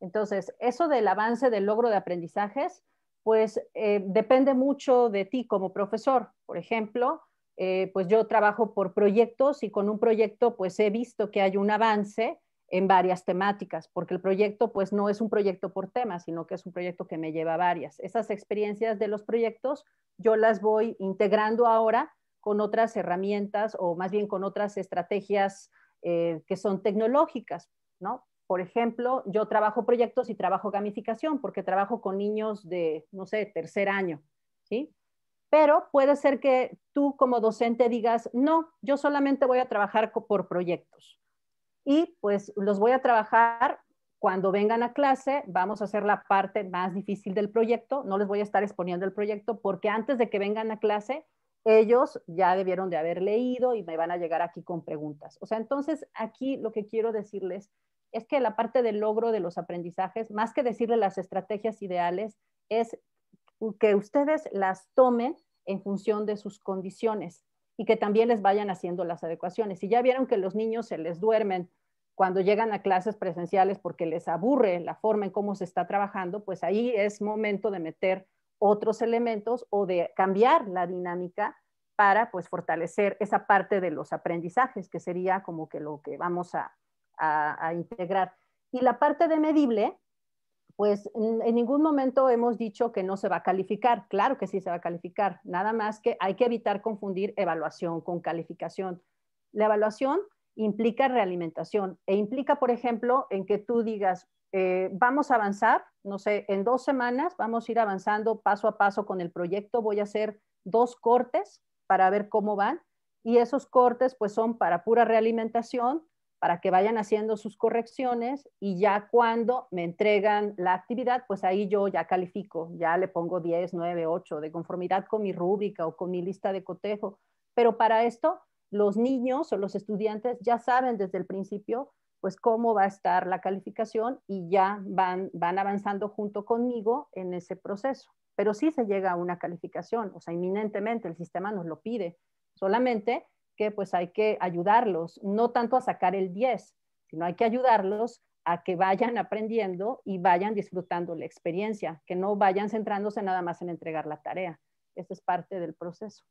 Entonces, eso del avance del logro de aprendizajes, pues eh, depende mucho de ti como profesor. Por ejemplo, eh, pues yo trabajo por proyectos y con un proyecto pues he visto que hay un avance en varias temáticas, porque el proyecto pues no es un proyecto por tema, sino que es un proyecto que me lleva varias. Esas experiencias de los proyectos yo las voy integrando ahora con otras herramientas o más bien con otras estrategias eh, que son tecnológicas, ¿no? Por ejemplo, yo trabajo proyectos y trabajo gamificación porque trabajo con niños de, no sé, tercer año, ¿sí? Pero puede ser que tú como docente digas, no, yo solamente voy a trabajar por proyectos y pues los voy a trabajar cuando vengan a clase, vamos a hacer la parte más difícil del proyecto. No les voy a estar exponiendo el proyecto porque antes de que vengan a clase, ellos ya debieron de haber leído y me van a llegar aquí con preguntas. O sea, entonces aquí lo que quiero decirles es que la parte del logro de los aprendizajes, más que decirles las estrategias ideales, es que ustedes las tomen en función de sus condiciones y que también les vayan haciendo las adecuaciones. Si ya vieron que los niños se les duermen cuando llegan a clases presenciales porque les aburre la forma en cómo se está trabajando, pues ahí es momento de meter otros elementos o de cambiar la dinámica para pues fortalecer esa parte de los aprendizajes, que sería como que lo que vamos a integrar. Y la parte de medible, pues en ningún momento hemos dicho que no se va a calificar. Claro que sí se va a calificar, nada más que hay que evitar confundir evaluación con calificación. La evaluación implica realimentación e implica, por ejemplo, en que tú digas, eh, vamos a avanzar, no sé, en dos semanas vamos a ir avanzando paso a paso con el proyecto, voy a hacer dos cortes para ver cómo van y esos cortes pues son para pura realimentación para que vayan haciendo sus correcciones y ya cuando me entregan la actividad, pues ahí yo ya califico, ya le pongo 10, 9, 8 de conformidad con mi rúbrica o con mi lista de cotejo. Pero para esto, los niños o los estudiantes ya saben desde el principio pues cómo va a estar la calificación y ya van, van avanzando junto conmigo en ese proceso. Pero sí se llega a una calificación, o sea, inminentemente el sistema nos lo pide. Solamente que pues hay que ayudarlos, no tanto a sacar el 10, sino hay que ayudarlos a que vayan aprendiendo y vayan disfrutando la experiencia, que no vayan centrándose nada más en entregar la tarea. Esa es parte del proceso.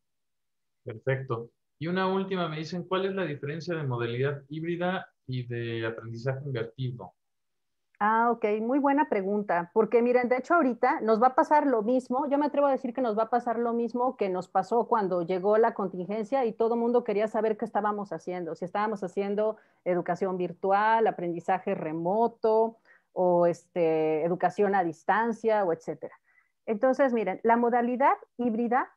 Perfecto. Y una última, me dicen, ¿cuál es la diferencia de modalidad híbrida y de aprendizaje invertido? Ah, ok, muy buena pregunta, porque miren, de hecho ahorita nos va a pasar lo mismo, yo me atrevo a decir que nos va a pasar lo mismo que nos pasó cuando llegó la contingencia y todo el mundo quería saber qué estábamos haciendo, si estábamos haciendo educación virtual, aprendizaje remoto o este, educación a distancia o etcétera. Entonces, miren, la modalidad híbrida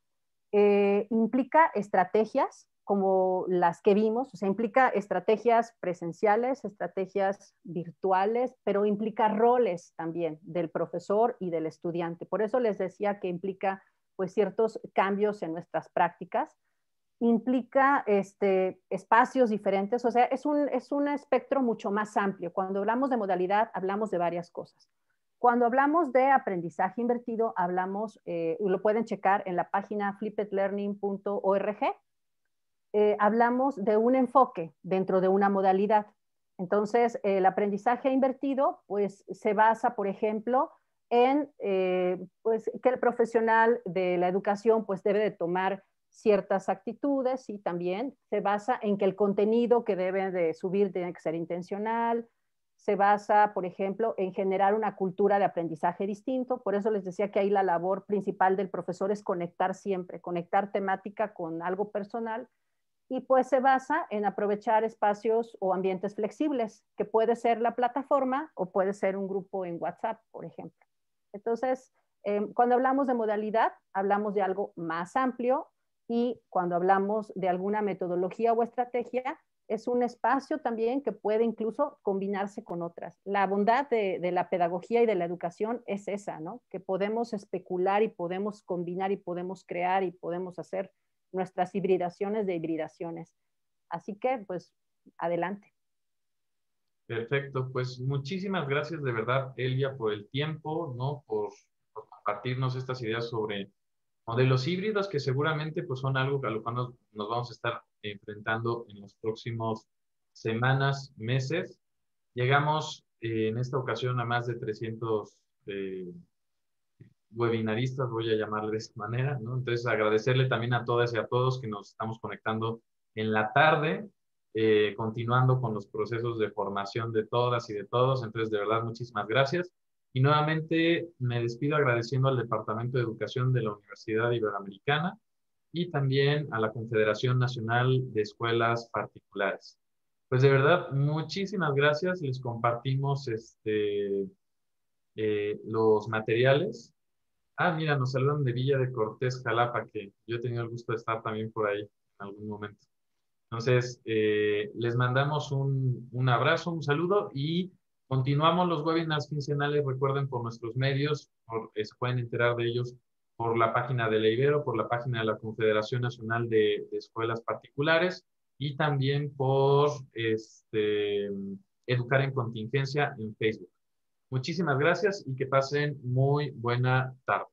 eh, implica estrategias como las que vimos, o sea, implica estrategias presenciales, estrategias virtuales, pero implica roles también del profesor y del estudiante. Por eso les decía que implica pues ciertos cambios en nuestras prácticas, implica este, espacios diferentes, o sea, es un, es un espectro mucho más amplio. Cuando hablamos de modalidad, hablamos de varias cosas. Cuando hablamos de aprendizaje invertido, hablamos, eh, lo pueden checar en la página flippedlearning.org, eh, hablamos de un enfoque dentro de una modalidad. Entonces, el aprendizaje invertido, pues, se basa, por ejemplo, en eh, pues, que el profesional de la educación pues, debe de tomar ciertas actitudes y también se basa en que el contenido que debe de subir tiene que ser intencional, se basa, por ejemplo, en generar una cultura de aprendizaje distinto. Por eso les decía que ahí la labor principal del profesor es conectar siempre, conectar temática con algo personal y pues se basa en aprovechar espacios o ambientes flexibles, que puede ser la plataforma o puede ser un grupo en WhatsApp, por ejemplo. Entonces, eh, cuando hablamos de modalidad, hablamos de algo más amplio y cuando hablamos de alguna metodología o estrategia, es un espacio también que puede incluso combinarse con otras. La bondad de, de, la pedagogía y de la educación es esa, ¿no? Que podemos especular y podemos combinar y podemos crear y podemos hacer nuestras hibridaciones de hibridaciones. Así que, pues, adelante. Perfecto, pues muchísimas gracias de verdad, Elvia, por el tiempo, ¿no? Por, compartirnos estas ideas sobre modelos híbridos que seguramente pues, son algo que a lo cual nos, vamos a estar enfrentando en los próximos semanas, meses. Llegamos eh, en esta ocasión a más de 300 eh, webinaristas, voy a llamarle de esa manera, ¿no? Entonces, agradecerle también a todas y a todos que nos estamos conectando en la tarde, eh, continuando con los procesos de formación de todas y de todos. Entonces, de verdad, muchísimas gracias. Y nuevamente me despido agradeciendo al Departamento de Educación de la Universidad Iberoamericana y también a la Confederación Nacional de Escuelas Particulares. Pues de verdad, muchísimas gracias. Les compartimos este, eh, los materiales Ah, mira, nos saludan de Villa de Cortés, Jalapa, que yo he tenido el gusto de estar también por ahí en algún momento. Entonces, eh, les mandamos un, abrazo, un saludo y continuamos los webinars quincenales, recuerden, por nuestros medios, eh, se pueden enterar de ellos por la página de la Ibero, por la página de la Confederación Nacional de, Escuelas Particulares y también por este, Educar en Contingencia en Facebook. Muchísimas gracias y que pasen muy buena tarde.